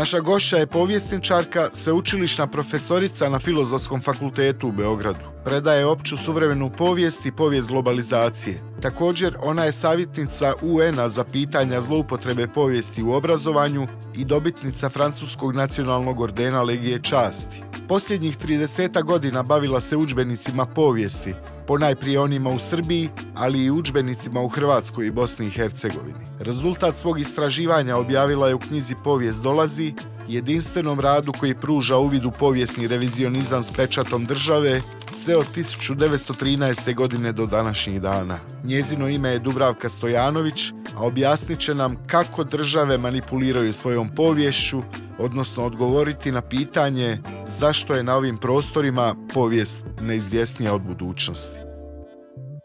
Naša gošća je povjesničarka, sveučilišna profesorica na Filozofskom fakultetu u Beogradu. Predaje opću suvremenu povijest i povijest globalizacije. Također, ona je savjetnica UN-a za pitanja zloupotrebe povijesti u obrazovanju i dobitnica Francuskog nacionalnog ordena Legije časti. Posljednjih 30 godina bavila se udžbenicima povijesti, ponajprije onima u Srbiji, ali i udžbenicima u Hrvatskoj i Bosni i Hercegovini. Rezultat svog istraživanja objavila je u knjizi Povijest dolazi, jedinstvenom radu koji pruža uvid u povijesni revizionizam s pečatom države, s sve od 1913. godine do današnjih dana. Njezino ime je Dubravka Stojanović, a objasnit će nam kako države manipuliraju svojom povješću, odnosno odgovoriti na pitanje zašto je na ovim prostorima povijest neizvjesnija od budućnosti.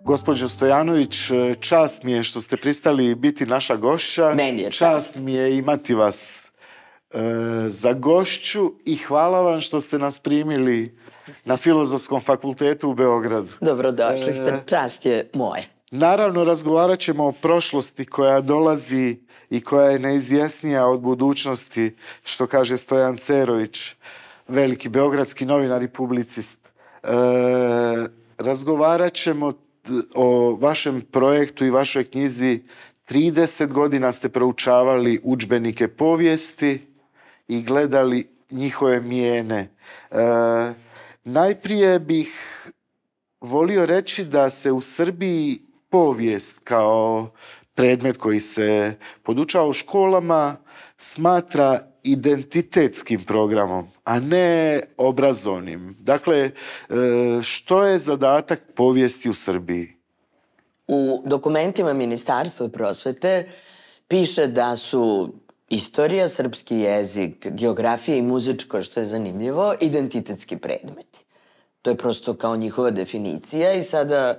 Gospođo Stojanović, čast mi je što ste pristali biti naša gošća. Meni je čast. čast mi je imati vas E, za gošću i hvala vam što ste nas primili na Filozofskom fakultetu u Beogradu. Dobrodošli e, ste, čast je moje. Naravno, razgovarat ćemo o prošlosti koja dolazi i koja je neizvjesnija od budućnosti, što kaže Stojan Cerović, veliki beogradski novinar i publicist. E, razgovarat ćemo o vašem projektu i vašoj knjizi 30 godina ste proučavali učbenike povijesti i gledali njihove mijene. E, najprije bih volio reći da se u Srbiji povijest kao predmet koji se podučava u školama smatra identitetskim programom, a ne obrazovnim. Dakle, e, što je zadatak povijesti u Srbiji? U dokumentima Ministarstva prosvete piše da su istorija, srpski jezik, geografija i muzičko, što je zanimljivo, identitetski predmeti. To je prosto kao njihova definicija i sada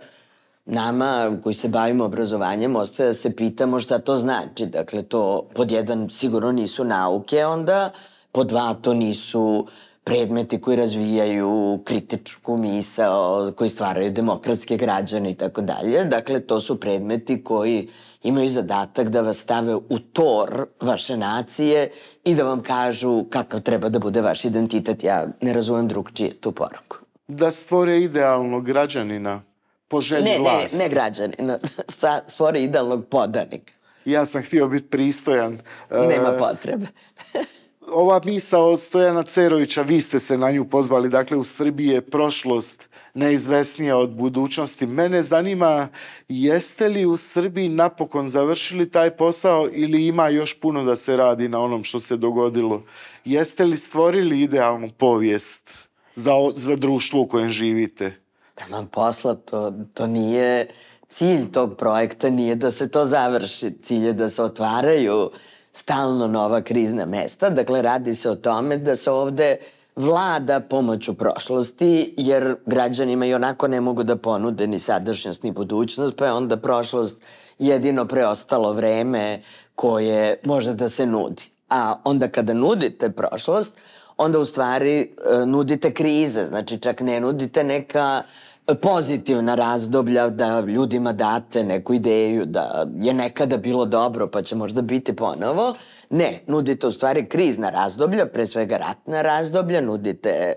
nama koji se bavimo obrazovanjem ostaje da se pitamo šta to znači. Dakle, to pod jedan sigurno nisu nauke onda, pod dva to nisu predmeti koji razvijaju kritičku misao, koji stvaraju demokratske građane i tako dalje. Dakle, to su predmeti koji imaju zadatak da vas stave u tor vaše nacije i da vam kažu kakav treba da bude vaš identitet. Ja ne razumem čije tu poruku. Da stvore idealnog građanina po želji ne, vlasti. Ne, ne građanina, stvore idealnog podanika. Ja sam htio biti pristojan. Nema e, potrebe. ova misa od Stojana Cerovića, vi ste se na nju pozvali, dakle u Srbiji je prošlost neizvesnija od budućnosti. Mene zanima jeste li u Srbiji napokon završili taj posao ili ima još puno da se radi na onom što se dogodilo? Jeste li stvorili idealnu povijest za, za društvo u kojem živite? Tamo posla, to, to nije... Cilj tog projekta nije da se to završi, cilj je da se otvaraju uh, stalno nova krizna mesta. Dakle, radi se o tome da se ovde vlada pomoću prošlosti, jer građanima i onako ne mogu da ponude ni sadašnjost ni budućnost, pa je onda prošlost jedino preostalo vreme koje može da se nudi. A onda kada nudite prošlost, onda u stvari e, nudite krize, znači čak ne nudite neka uh, pozitivna razdoblja, da ljudima date neku ideju, da je nekada bilo dobro pa će možda biti ponovo. Ne, nudite u stvari krizna razdoblja, pre svega ratna razdoblja, nudite e,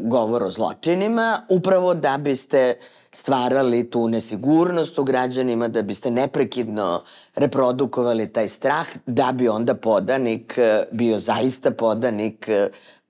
govor o zločinima, upravo da biste stvarali tu nesigurnost u građanima, da biste neprekidno reprodukovali taj strah, da bi onda podanik e, bio zaista podanik e,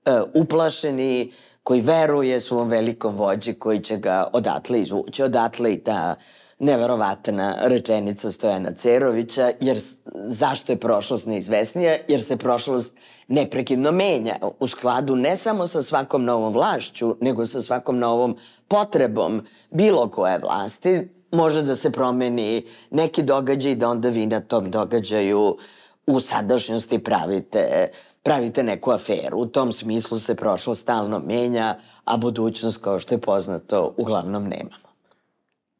e uplašeni, koji veruje svom velikom vođi koji će ga odatle izvući, odatle i ta neverovatna rečenica Stojana Cerovića, jer zašto je prošlost neizvesnija? Jer se prošlost neprekidno menja u skladu ne samo sa svakom novom vlašću, nego sa svakom novom potrebom bilo koje vlasti. Može da se promeni neki događaj i da onda vi na tom događaju u sadašnjosti pravite uh, pravite neku aferu. U tom smislu se prošlo stalno menja, a budućnost, kao što je poznato, uglavnom nemamo.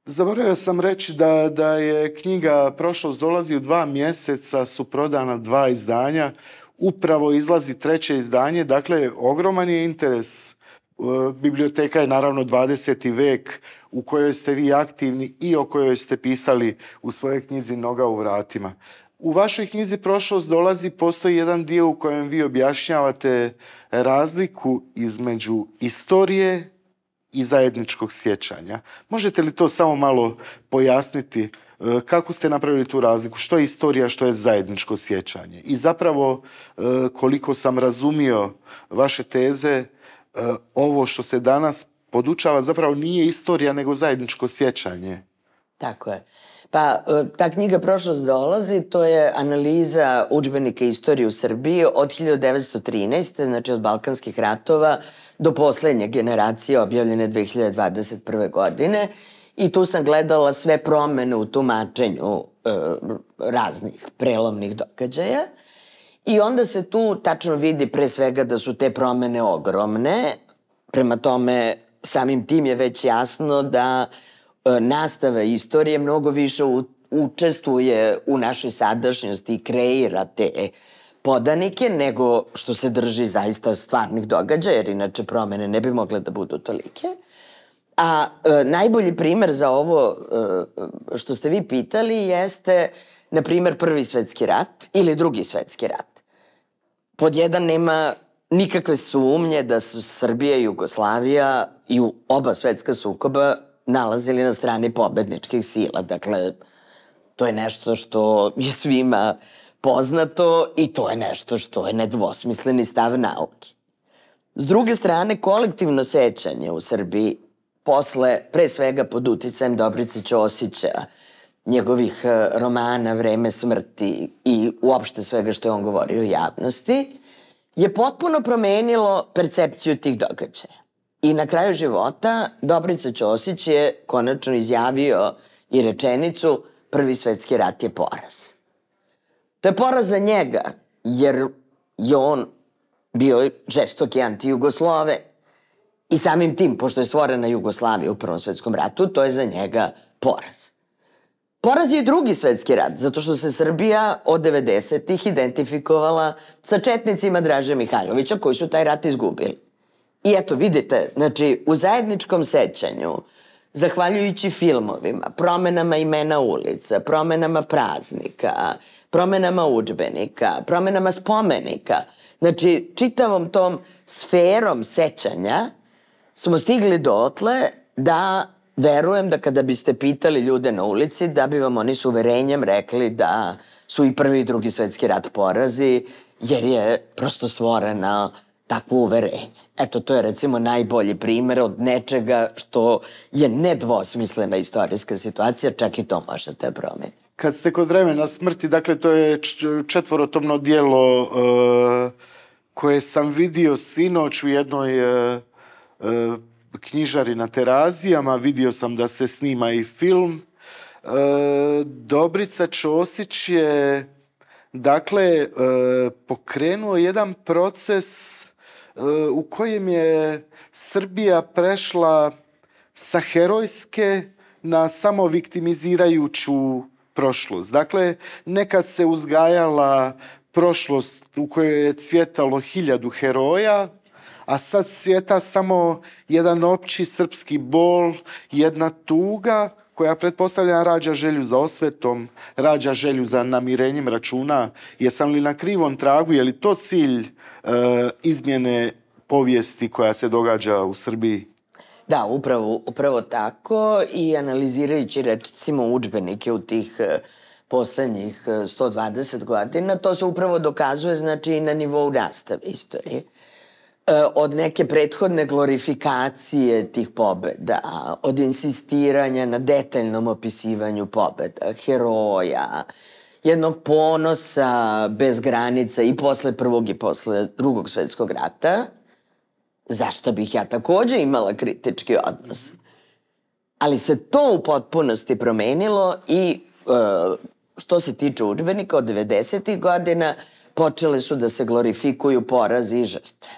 Zaboravio sam reći da, da je knjiga Prošlost dolazi u dva mjeseca, su prodana dva izdanja. Upravo izlazi treće izdanje, dakle ogroman je interes. E, biblioteka je naravno 20. vek u kojoj ste vi aktivni i o kojoj ste pisali u svojoj knjizi Noga u vratima. U vašoj knjizi Prošlost dolazi postoji jedan dio u kojem vi objašnjavate razliku između istorije i zajedničkog sjećanja. Možete li to samo malo pojasniti? E, kako ste napravili tu razliku? Što je istorija, što je zajedničko sjećanje? I zapravo, e, koliko sam razumio vaše teze, e, ovo što se danas podučava zapravo nije istorija nego zajedničko sjećanje. Tako je. Pa e, ta knjiga Prošlost dolazi, to je analiza učbenika istorije u Srbiji od 1913. znači od Balkanskih ratova do poslednje generacije objavljene 2021. godine i tu sam gledala sve promene u tumačenju e, raznih prelomnih događaja. I onda se tu tačno vidi pre svega da su te promene ogromne, prema tome samim tim je već jasno da E, nastave istorije mnogo više učestvuje u našoj sadašnjosti i kreira te podanike nego što se drži zaista stvarnih događaja, jer inače promene ne bi mogle da budu tolike. A e, najbolji primer za ovo e, što ste vi pitali jeste, na primer, prvi svetski rat ili drugi svetski rat. Pod jedan nema nikakve sumnje da su Srbija i Jugoslavija i u oba svetska sukoba nalazili na strani pobedničkih sila. Dakle, to je nešto što je svima poznato i to je nešto što je nedvosmisleni stav nauke. S druge strane, kolektivno sećanje u Srbiji posle, pre svega pod uticajem Dobrice Ćosića, njegovih e, romana Vreme smrti i uopšte svega što je on govorio o javnosti, je potpuno promenilo percepciju tih događaja. I na kraju života Dobrica Ćosić je konačno izjavio i rečenicu Prvi svetski rat je poraz. To je poraz za njega, jer je on bio žestoki anti jugoslove I samim tim, pošto je stvorena Jugoslavija u Prvom svetskom ratu, to je za njega poraz. Poraz je i drugi svetski rat, zato što se Srbija od 90-ih identifikovala sa četnicima Draže Mihajlovića, koji su taj rat izgubili. I eto, vidite, znači, u zajedničkom sećanju, zahvaljujući filmovima, promenama imena ulica, promenama praznika, promenama učbenika, promenama spomenika, znači, čitavom tom sferom sećanja smo stigli dotle da verujem da kada biste pitali ljude na ulici, da bi vam oni s uverenjem rekli da su i prvi i drugi svetski rat porazi, jer je prosto stvorena uh, takvo uverenje. Eto, to je recimo najbolji primer od nečega što je nedvosmislena istorijska situacija, čak i to može da promeni. Kad ste kod vremena smrti, dakle, to je četvorotomno dijelo uh, e, koje sam vidio sinoć u jednoj uh, uh, knjižari na terazijama, vidio sam da se snima i film. Uh, Dobrica Čosić je dakle, uh, pokrenuo jedan proces u kojem je Srbija prešla sa herojske na samo viktimizirajuću prošlost. Dakle, nekad se uzgajala prošlost u kojoj je cvjetalo hiljadu heroja, a sad cvjeta samo jedan opći srpski bol, jedna tuga koja pretpostavlja rađa želju za osvetom, rađa želju za namirenjem računa. Jesam li na krivom tragu, je li to cilj uh, Eh, izmjene povijesti koja se događa u Srbiji? Da, upravo, upravo tako i analizirajući recimo udžbenike u tih eh, poslednjih 120 eh, godina, to se upravo dokazuje znači i na nivou nastave istorije. Od neke prethodne glorifikacije tih pobeda, od insistiranja na detaljnom opisivanju pobeda, heroja, jednog ponosa bez granica i posle prvog i posle drugog svetskog rata, zašto bih ja takođe imala kritički odnos? Ali se to u potpunosti promenilo i e, što se tiče učbenika od 90. godina počele su da se glorifikuju porazi i žrtve.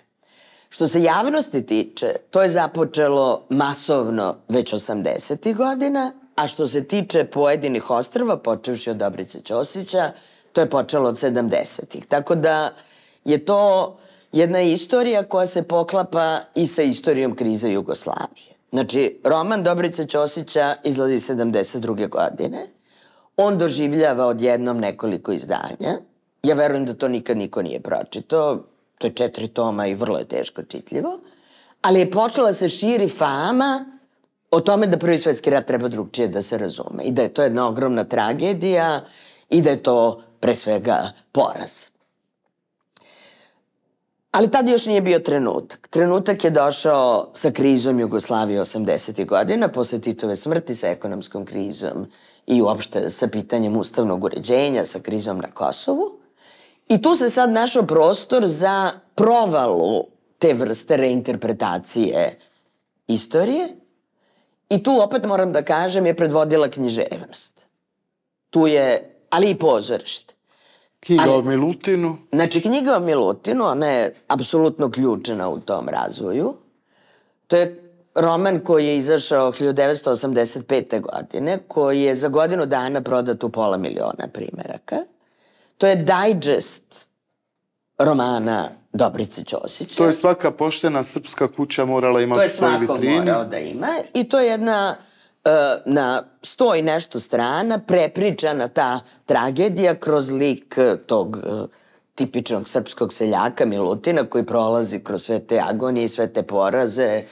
Što se javnosti tiče, to je započelo masovno već 80. godina, A što se tiče pojedinih ostrava, počevši od Dobrice Ćosića, to je počelo od 70-ih. Tako da je to jedna istorija koja se poklapa i sa istorijom krize Jugoslavije. Znači, roman Dobrice Ćosića izlazi 72. godine. On doživljava odjednom nekoliko izdanja. Ja verujem da to nikad niko nije pročitao. To je četiri toma i vrlo je teško čitljivo. Ali je počela se širi fama o tome da Prvi svetski rat treba drugčije da se razume i da je to jedna ogromna tragedija i da je to pre svega poraz. Ali tad još nije bio trenutak. Trenutak je došao sa krizom Jugoslavije 80. godina, posle Titove smrti, sa ekonomskom krizom i uopšte sa pitanjem ustavnog uređenja, sa krizom na Kosovu. I tu se sad našao prostor za provalu te vrste reinterpretacije istorije I tu opet moram da kažem je predvodila književnost. Tu je, ali i pozorište. Knjiga ali, o Milutinu. Znači, knjiga o Milutinu, ona je apsolutno ključena u tom razvoju. To je roman koji je izašao 1985. godine, koji je za godinu dana prodat u pola miliona primeraka. To je digest romana Dobrice Ćosić. To je svaka poštena srpska kuća morala imati svoju vitrinu. To je svako morao da ima i to je jedna e, na sto i nešto strana prepričana ta tragedija kroz lik e, tog e, tipičnog srpskog seljaka Milutina koji prolazi kroz sve te agonije i sve te poraze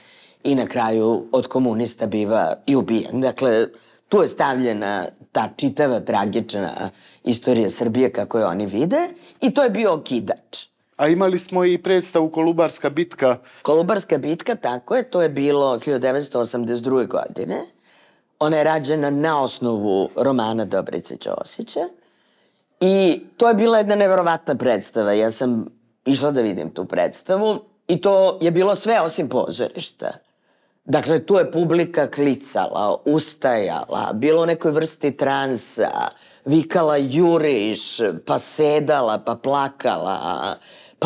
i na kraju od komunista biva i ubijen. Dakle, tu je stavljena ta čitava tragična istorija Srbije kako je oni vide i to je bio okidač. A imali smo i predstavu Kolubarska bitka. Kolubarska bitka, tako je, to je bilo 1982. godine. Ona je rađena na osnovu romana Dobrice Ćosića. I to je bila jedna neverovatna predstava. Ja sam išla da vidim tu predstavu i to je bilo sve osim pozorišta. Dakle, tu je publika klicala, ustajala, bilo u nekoj vrsti transa, vikala juriš, pa sedala, pa plakala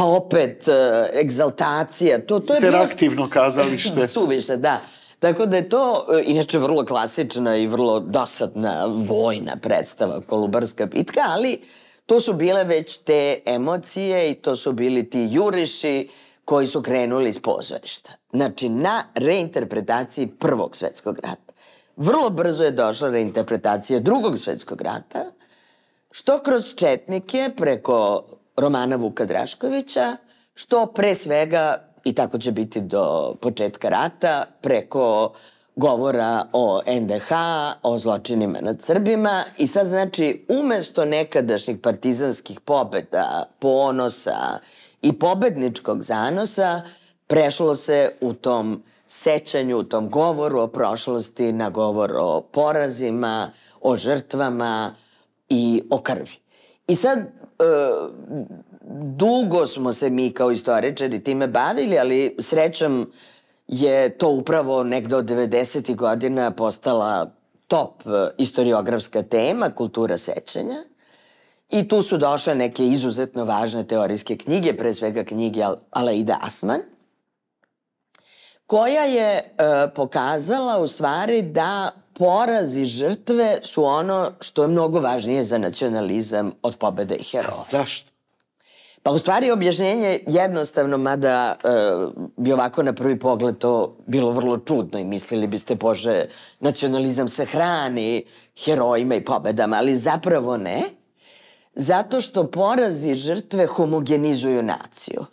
pa opet e, egzaltacija. To, to je Interaktivno bio... kazalište. Suviše, da. Tako da je to, e, inače, vrlo klasična i vrlo dosadna vojna predstava, Kolubarska bitka, ali to su bile već te emocije i to su bili ti juriši koji su krenuli iz pozorišta. Znači, na reinterpretaciji Prvog svetskog rata. Vrlo brzo je došla reinterpretacija Drugog svetskog rata, što kroz Četnike preko romana Vuka Draškovića, što pre svega, i tako će biti do početka rata, preko govora o NDH, o zločinima nad Srbima i sad znači umesto nekadašnjih partizanskih pobeda, ponosa i pobedničkog zanosa prešlo se u tom sećanju, u tom govoru o prošlosti na govor o porazima, o žrtvama i o krvi. I sad dugo smo se mi kao istoričari time bavili, ali srećam je to upravo negde od 90. godina postala top e, istoriografska tema, kultura sećanja. I tu su došle neke izuzetno važne teorijske knjige, pre svega knjige Al Alaida Asman, koja je e, pokazala u stvari da poraz i žrtve su ono što je mnogo važnije za nacionalizam od pobede i heroja. Zašto? Pa u stvari objašnjenje jednostavno, mada e, bi ovako na prvi pogled to bilo vrlo čudno i mislili biste, bože, nacionalizam se hrani herojima i pobedama, ali zapravo ne, zato što porazi žrtve homogenizuju naciju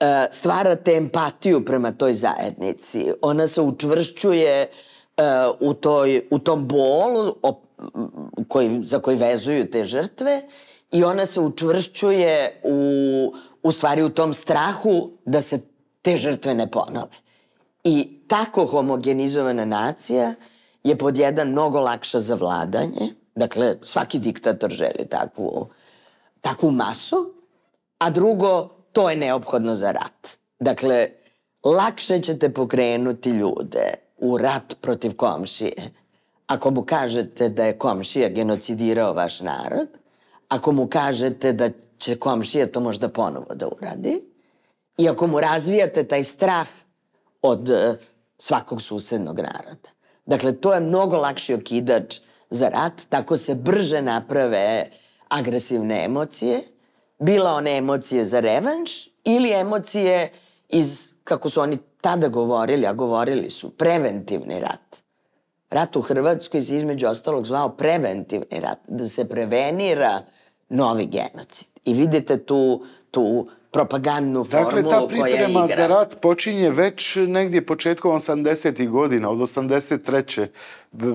e, stvarate empatiju prema toj zajednici. Ona se učvršćuje uh, E, u, toj, u tom bolu op, koji, za koji vezuju te žrtve i ona se učvršćuje u, u stvari u tom strahu da se te žrtve ne ponove. I tako homogenizowana nacija je pod jedan mnogo lakša za vladanje, dakle svaki diktator želi takvu, takvu masu, a drugo, to je neophodno za rat. Dakle, lakše ćete pokrenuti ljude u rat protiv komšije. Ako mu kažete da je komšija genocidirao vaš narod, ako mu kažete da će komšija to možda ponovo da uradi, i ako mu razvijate taj strah od e, svakog susednog naroda. Dakle, to je mnogo lakši okidač za rat, tako se brže naprave agresivne emocije, bila one emocije za revanš ili emocije iz, kako su oni tada govorili, a govorili su, preventivni rat. Rat u Hrvatskoj se između ostalog zvao preventivni rat, da se prevenira novi genocid. I vidite tu, tu propagandnu formulu dakle, ta koja igra. za rat počinje već negdje početkom 80. godina, od 83.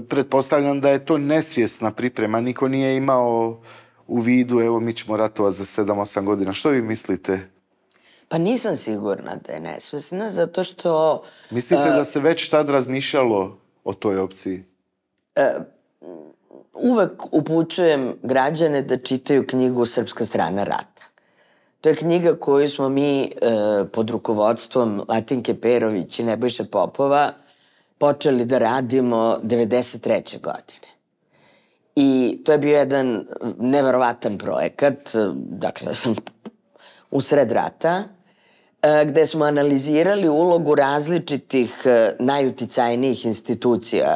Pretpostavljam da je to nesvjesna priprema. Niko nije imao u vidu, evo mi ćemo ratova za 7-8 godina. Što vi mislite? Pa nisam sigurna da je nesvesna, zato što... Mislite eh, da se već tad razmišljalo o toj opciji? Eh, uvek upućujem građane da čitaju knjigu Srpska strana rata. To je knjiga koju smo mi eh, pod rukovodstvom Latinke Perović i Nebojše Popova počeli da radimo 93. godine. I to je bio jedan neverovatan projekat, dakle, u sred rata, E, gde smo analizirali ulogu različitih e, najuticajnijih institucija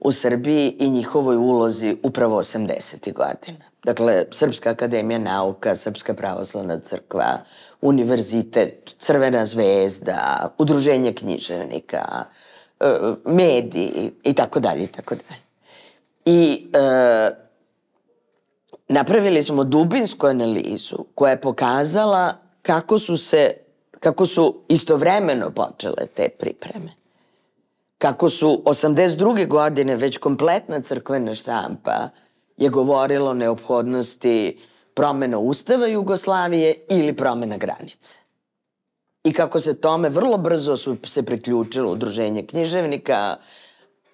u Srbiji i njihovoj ulozi upravo 80. godina. Dakle, Srpska akademija nauka, Srpska pravoslavna crkva, univerzitet, Crvena zvezda, udruženje književnika, e, mediji i tako dalje i tako dalje. I e, napravili smo dubinsku analizu koja je pokazala kako su se kako su istovremeno počele te pripreme. Kako su 82. godine već kompletna crkvena štampa je govorila o neophodnosti promena Ustava Jugoslavije ili promena granice. I kako se tome vrlo brzo su se priključilo udruženje književnika,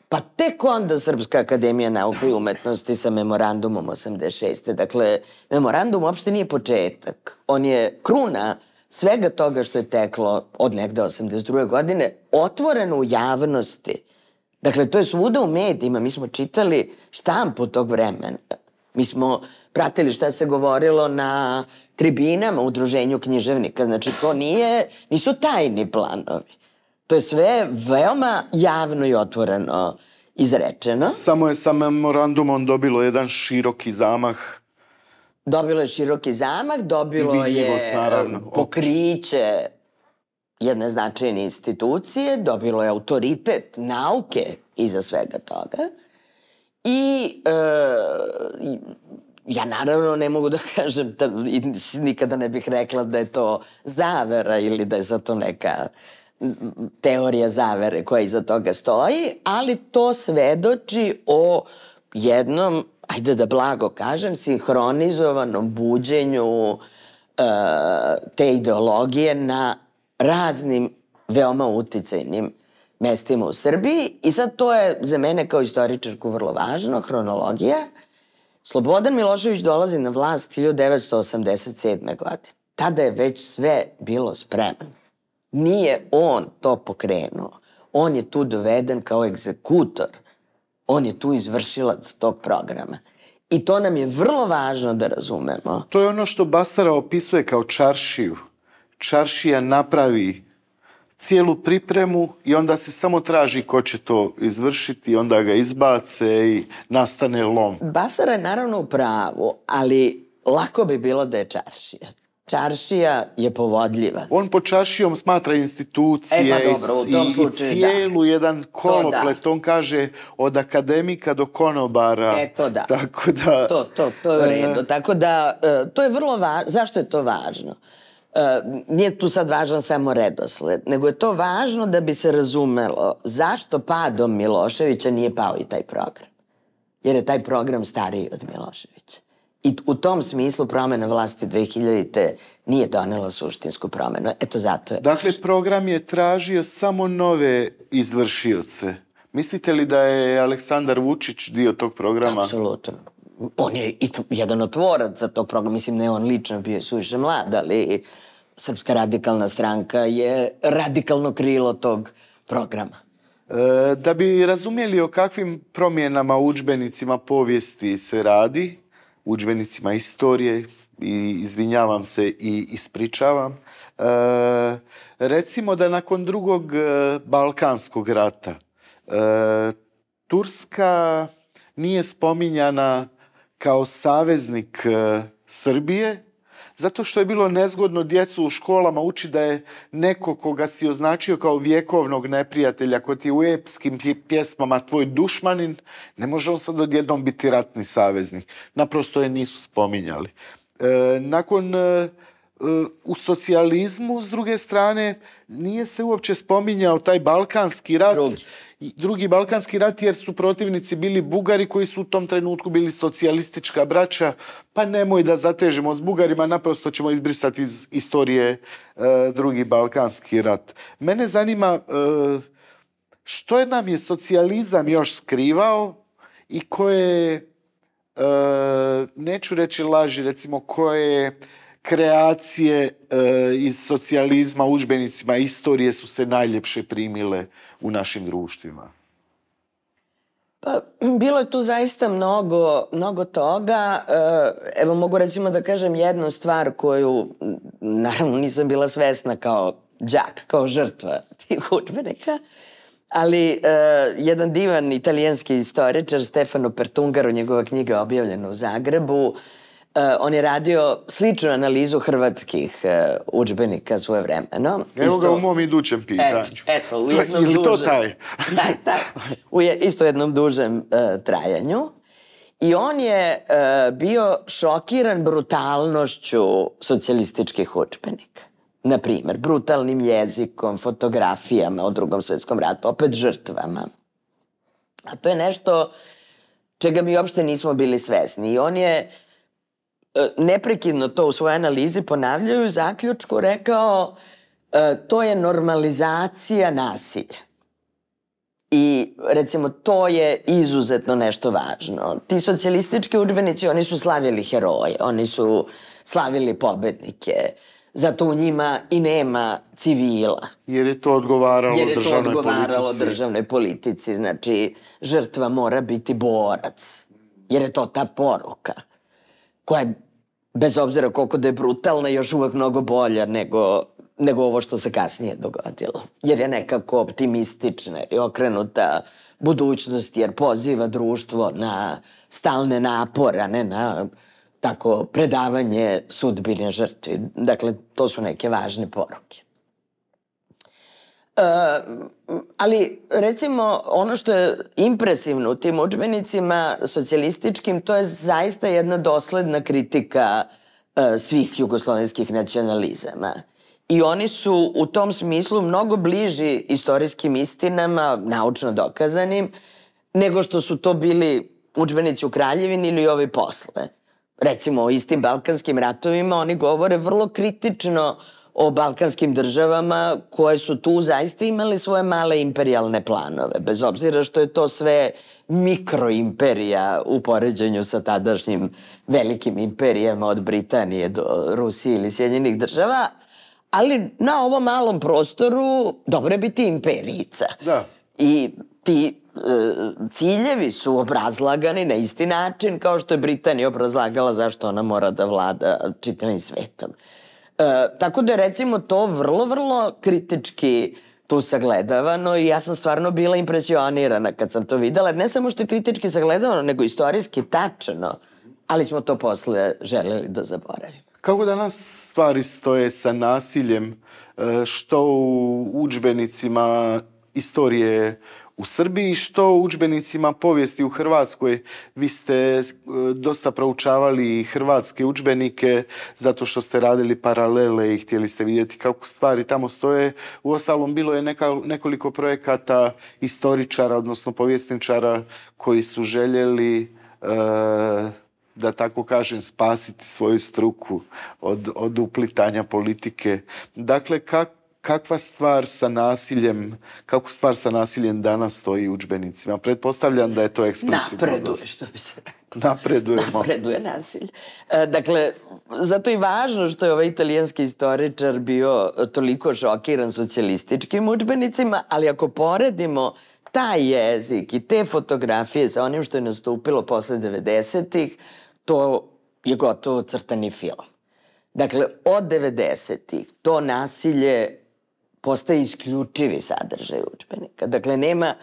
pa tek onda Srpska akademija nauke i umetnosti sa memorandumom 86. Dakle, memorandum uopšte nije početak. On je kruna uh, svega toga što je teklo od negde 82. godine otvoreno u javnosti. Dakle, to je svuda u medijima. Mi smo čitali štampu tog vremena. Mi smo pratili šta se govorilo na tribinama u udruženju književnika. Znači, to nije, nisu tajni planovi. To je sve veoma javno i otvoreno izrečeno. Samo je sa memorandumom dobilo jedan široki zamah Dobilo je široki zamah, dobilo je e, pokriće jedne značajne institucije, dobilo je autoritet nauke iza svega toga. I e, ja naravno ne mogu da kažem, da, nikada ne bih rekla da je to zavera ili da je za to neka teorija zavere koja iza toga stoji, ali to svedoči o jednom ajde da blago kažem, sinhronizovanom buđenju e, te ideologije na raznim veoma uticajnim mestima u Srbiji i sad to je za mene kao istoričarku vrlo važno, hronologija. Slobodan Milošević dolazi na vlast 1987. godine. Tada je već sve bilo spremno. Nije on to pokrenuo. On je tu doveden kao egzekutor on je tu izvršilac tog programa. I to nam je vrlo važno da razumemo. To je ono što Basara opisuje kao čaršiju. Čaršija napravi cijelu pripremu i onda se samo traži ko će to izvršiti, onda ga izbace i nastane lom. Basara je naravno u pravu, ali lako bi bilo da je čaršija čaršija je povodljiva. On po čaršijom smatra institucije e, pa dobro, i, slučaju, i da. cijelu da. jedan koloplet. Da. On kaže od akademika do konobara. E, to da. Tako da... To, to, to je u e, redu. E... Tako da, e, to je vrlo važno. Zašto je to važno? E, nije tu sad važan samo redosled, nego je to važno da bi se razumelo zašto padom Miloševića nije pao i taj program. Jer je taj program stariji od Miloševića. I u tom smislu promena vlasti 2000-te nije donela suštinsku promenu. Eto zato je. Dakle, program je tražio samo nove izvršioce. Mislite li da je Aleksandar Vučić dio tog programa? Apsolutno. On je i jedan od tvoraca tog programa. Mislim, ne on lično bio suviše mlad, ali Srpska radikalna stranka je radikalno krilo tog programa. E, da bi razumjeli o kakvim promjenama u učbenicima povijesti se radi, uđbenicima istorije i izvinjavam se i ispričavam. E, recimo da nakon drugog e, Balkanskog rata e, Turska nije spominjana kao saveznik e, Srbije, Zato što je bilo nezgodno djecu u školama uči da je neko koga si označio kao vjekovnog neprijatelja, ko ti u epskim pjesmama tvoj dušmanin, ne može on sad odjednom biti ratni saveznik. Naprosto je nisu spominjali. E, nakon e, u socijalizmu, s druge strane, nije se uopće spominjao taj balkanski rat. Drugi. Drugi balkanski rat, jer su protivnici bili Bugari koji su u tom trenutku bili socijalistička braća. Pa nemoj da zatežemo s Bugarima, naprosto ćemo izbrisati iz istorije e, drugi balkanski rat. Mene zanima e, što je nam je socijalizam još skrivao i koje, e, neću reći laži, recimo koje kreacije e, iz socijalizma, užbenicima, istorije su se najljepše primile u našim društvima? Pa, bilo je tu zaista mnogo, mnogo toga. E, evo, mogu recimo da kažem jednu stvar koju, naravno, nisam bila svesna kao džak, kao žrtva tih učbenika, ali e, jedan divan italijanski istoričar, Stefano Pertungaro, njegova knjiga objavljena u Zagrebu, Uh, on je radio sličnu analizu hrvatskih uh, eh, učbenika svoje vremeno. Evo ga u mom idućem pitanju. Eto, eto u jednom Ili dužem, taj? taj, taj. U je, isto jednom dužem uh, trajanju. I on je uh, bio šokiran brutalnošću socijalističkih učbenika. Na primer, brutalnim jezikom, fotografijama o drugom svjetskom ratu, opet žrtvama. A to je nešto čega mi uopšte nismo bili svesni. I on je E, neprekidno to u svojoj analizi ponavljaju, zaključku rekao e, to je normalizacija nasilja. I recimo to je izuzetno nešto važno. Ti socijalistički udžbenici, oni su slavili heroje, oni su slavili pobednike. Zato u njima i nema civila. Jer je to odgovaralo državnoj politici. Jer je to odgovaralo politici. državnoj politici. Znači, žrtva mora biti borac. Jer je to ta poruka koja bez obzira koliko da je brutalna, još uvek mnogo bolja nego, nego ovo što se kasnije dogodilo. Jer je nekako optimistična, jer je okrenuta budućnost, jer poziva društvo na stalne napore, a ne na tako predavanje sudbine žrtvi. Dakle, to su neke važne poruke. E, ali recimo ono što je impresivno u tim učbenicima socijalističkim to je zaista jedna dosledna kritika e, svih jugoslovenskih nacionalizama. I oni su u tom smislu mnogo bliži istorijskim istinama, naučno dokazanim, nego što su to bili učbenici u Kraljevini ili ovi posle. Recimo o istim balkanskim ratovima oni govore vrlo kritično uh, o balkanskim državama koje su tu zaista imale svoje male imperialne planove, bez obzira što je to sve mikroimperija u poređenju sa tadašnjim velikim imperijama od Britanije do Rusije ili Sjedinjenih država, ali na ovom malom prostoru dobro je biti imperijica. Da. I ti e, ciljevi su obrazlagani na isti način kao što je Britanija obrazlagala zašto ona mora da vlada čitavim svetom. E, tako da recimo to vrlo, vrlo kritički tu sagledavano i ja sam stvarno bila impresionirana kad sam to videla. Ne samo što je kritički sagledavano, nego istorijski tačno. Ali smo to posle želeli da zaboravimo. Kako danas stvari stoje sa nasiljem, e, što u učbenicima istorije u Srbiji, što u učbenicima povijesti u Hrvatskoj. Vi ste e, dosta proučavali hrvatske učbenike zato što ste radili paralele i htjeli ste vidjeti kako stvari tamo stoje. U ostalom, bilo je neka, nekoliko projekata historičara, odnosno povijestničara, koji su željeli e, da tako kažem, spasiti svoju struku od, od uplitanja politike. Dakle, kako kakva stvar sa nasiljem, kako stvar sa nasiljem danas stoji u učbenicima? Pretpostavljam da je to eksplicitno. Napreduje, što bi se Napredujemo. Napreduje nasilje. E, dakle, zato i važno što je ovaj italijanski istoričar bio toliko šokiran socijalističkim učbenicima, ali ako poredimo taj jezik i te fotografije sa onim što je nastupilo posle 90-ih, to je gotovo crtani film. Dakle, od 90-ih to nasilje postaje isključivi sadržaj učbenika. Dakle, nema,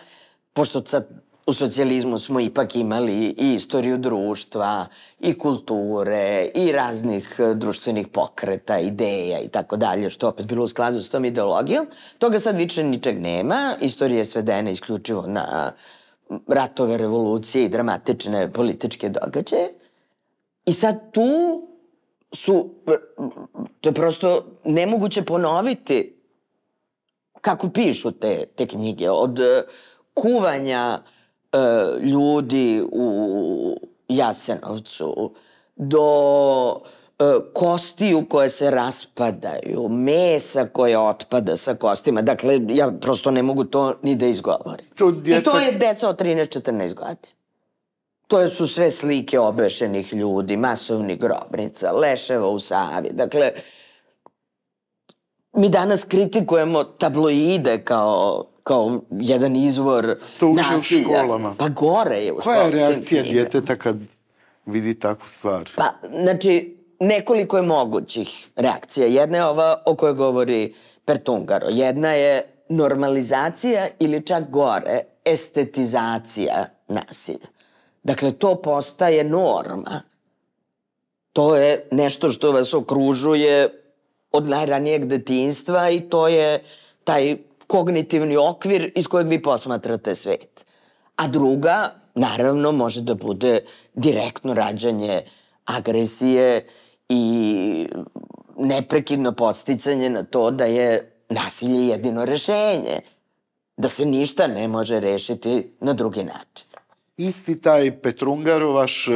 pošto sad u socijalizmu smo ipak imali i istoriju društva, i kulture, i raznih e, društvenih pokreta, ideja i tako dalje, što opet bilo u skladu s tom ideologijom. Toga sad više ničeg nema, istorija je svedena isključivo na ratove, revolucije i dramatične političke događaje. I sad tu su, to je prosto nemoguće ponoviti kako pišu te, te knjige, od e, kuvanja e, ljudi u Jasenovcu do e, kostiju koje se raspadaju, mesa koje otpada sa kostima. Dakle, ja prosto ne mogu to ni da izgovorim. To djeca... I to je deca od 13-14 godina. To su sve slike obešenih ljudi, masovnih grobnica, leševa u Savi. Dakle, mi danas kritikujemo tabloide kao kao jedan izvor to nasilja. To u školama. Pa gore je u školskim Koja je reakcija knjiga. djeteta kad vidi takvu stvar? Pa, znači, nekoliko je mogućih reakcija. Jedna je ova o kojoj govori Pertungaro. Jedna je normalizacija ili čak gore, estetizacija nasilja. Dakle, to postaje norma. To je nešto što vas okružuje od najranijeg detinstva i to je taj kognitivni okvir iz kojeg vi posmatrate svet. A druga, naravno, može da bude direktno rađanje agresije i neprekidno podsticanje na to da je nasilje jedino rešenje, da se ništa ne može rešiti na drugi način isti taj Petrungaro, vaš e,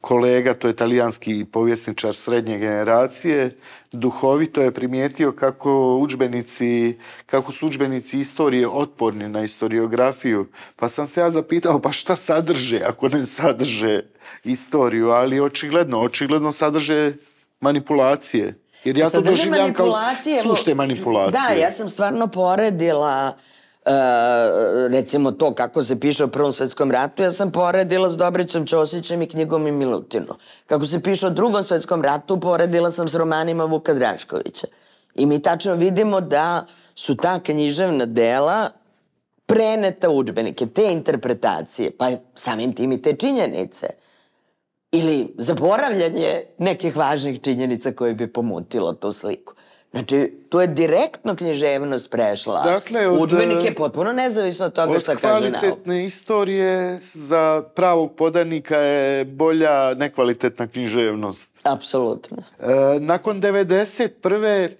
kolega, to je talijanski povjesničar srednje generacije, duhovito je primijetio kako učbenici, kako su učbenici istorije otporni na historiografiju. Pa sam se ja zapitao, pa šta sadrže ako ne sadrže istoriju, ali očigledno, očigledno sadrže manipulacije. Jer ja pa to doživljam kao sušte manipulacije. Da, ja sam stvarno poredila E, recimo to kako se piše o Prvom svetskom ratu, ja sam poredila s Dobricom Ćosićem i knjigom i Milutinu. Kako se piše o Drugom svetskom ratu, poredila sam s romanima Vuka Draškovića. I mi tačno vidimo da su ta književna dela preneta učbenike, te interpretacije, pa samim tim i te činjenice. Ili zaboravljanje nekih važnih činjenica koje bi pomutilo tu sliku. Znači, tu je direktno književnost prešla. Dakle, od, Udbenik je eh, potpuno nezavisno od toga od šta kaže nauka. Od kvalitetne istorije za pravog podanika je bolja nekvalitetna književnost. Apsolutno. E, nakon 91.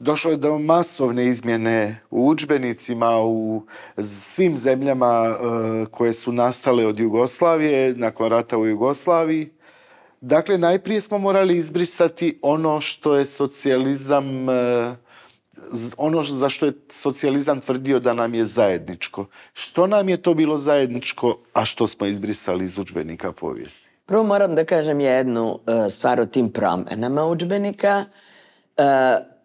Došlo je do masovne izmjene u učbenicima u svim zemljama e, koje su nastale od Jugoslavije, nakon rata u Jugoslaviji. Dakle, najprije smo morali izbrisati ono što je socijalizam, e, ono za što je socijalizam tvrdio da nam je zajedničko. Što nam je to bilo zajedničko, a što smo izbrisali iz udžbenika povijesti? Prvo moram da kažem jednu e, stvar o tim promenama udžbenika. E,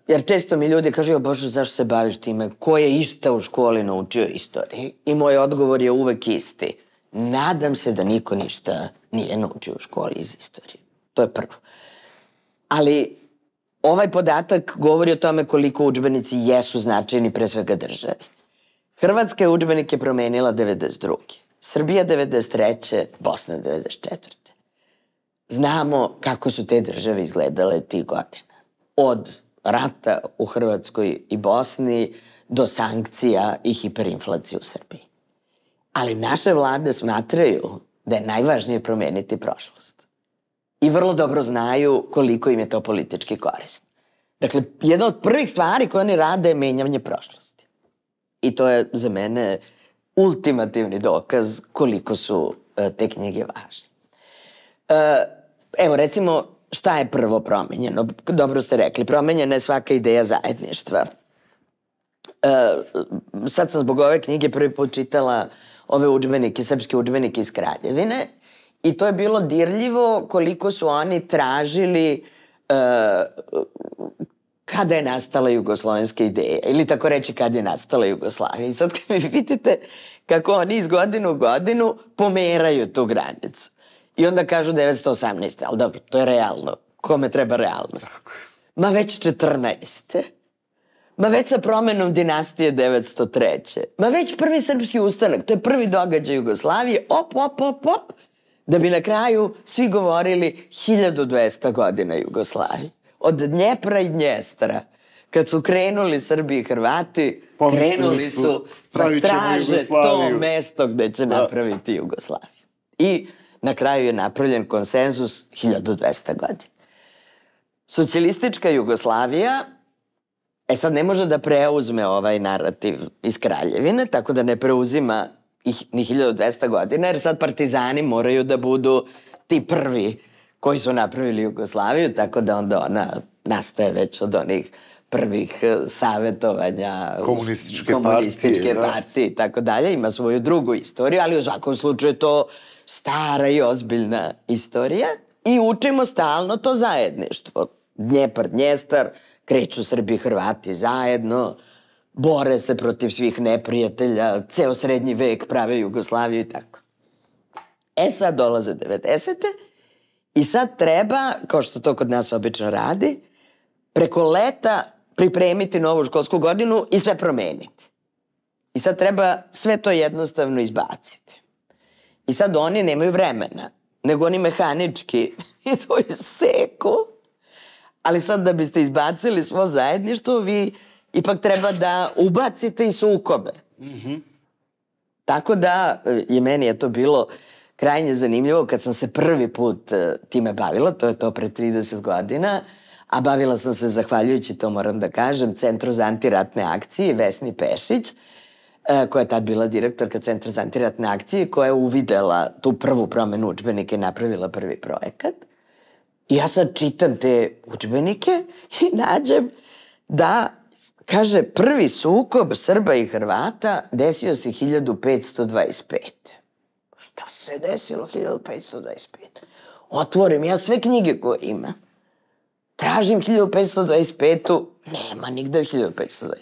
jer često mi ljudi kažu, jo Bože, zašto se baviš time? Ko je išta u školi naučio istoriji? I moj odgovor je uvek isti Nadam se da niko ništa nije naučio u školi iz istorije. To je prvo. Ali ovaj podatak govori o tome koliko učbenici jesu značajni pre svega državi. Hrvatska je je promenila 92. Srbija 93. Bosna 94. Znamo kako su te države izgledale tih godina. Od rata u Hrvatskoj i Bosni do sankcija i hiperinflacije u Srbiji. Ali naše vlade smatraju da je najvažnije promeniti prošlost. I vrlo dobro znaju koliko im je to politički korisno. Dakle, jedna od prvih stvari koje oni rade je menjavanje prošlosti. I to je za mene ultimativni dokaz koliko su e, te knjige važne. E, evo, recimo, šta je prvo promenjeno? Dobro ste rekli, promenjena je svaka ideja zajedništva. E, sad sam zbog ove knjige prvi put čitala uh, ove udžbenike, srpske udžbenike iz Kraljevine i to je bilo dirljivo koliko su oni tražili uh, kada je nastala jugoslovenska ideja ili tako reći kada je nastala Jugoslavija. I sad kad mi vidite kako oni iz godinu u godinu pomeraju tu granicu. I onda kažu 918. Ali dobro, to je realno. Kome treba realnost? Tako. Ma već 14. Ma već sa promenom dinastije 903. Ma već prvi srpski ustanak, to je prvi događaj Jugoslavije, op, op, op, op, da bi na kraju svi govorili 1200 godina Jugoslavije. Od Dnjepra i Dnjestra. Kad su krenuli Srbi i Hrvati, Pomislili krenuli su da traže to mesto gde će da. napraviti Jugoslaviju. I na kraju je napravljen konsenzus 1200 godina. Socijalistička Jugoslavija E sad ne može da preuzme ovaj narativ iz Kraljevine, tako da ne preuzima ih ni 1200 godina, jer sad partizani moraju da budu ti prvi koji su napravili Jugoslaviju, tako da onda ona nastaje već od onih prvih e, savetovanja komunističke, komunističke partije, da. i da. tako dalje. Ima svoju drugu istoriju, ali u svakom slučaju to stara i ozbiljna istorija. I učimo stalno to zajedništvo. Dnjepar, Dnjestar, kreću Srbi i Hrvati zajedno, bore se protiv svih neprijatelja, ceo srednji vek prave Jugoslaviju i tako. E sad dolaze 90. i sad treba, kao što to kod nas obično radi, preko leta pripremiti novu školsku godinu i sve promeniti. I sad treba sve to jednostavno izbaciti. I sad oni nemaju vremena, nego oni mehanički to seko ali sad da biste izbacili svo zajedništvo, vi ipak treba da ubacite i sukobe. Mm -hmm. Tako da, i meni je to bilo krajnje zanimljivo kad sam se prvi put e, time bavila, to je to pre 30 godina, a bavila sam se, zahvaljujući to moram da kažem, Centru za antiratne akcije Vesni Pešić, e, koja je tad bila direktorka Centra za antiratne akcije, koja je uvidela tu prvu promenu učbenike i napravila prvi projekat – I ja sad čitam te učbenike i nađem da, kaže, prvi sukob Srba i Hrvata desio se 1525. Šta se desilo 1525? Otvorim ja sve knjige koje ima. Tražim 1525. Nema nigde 1525.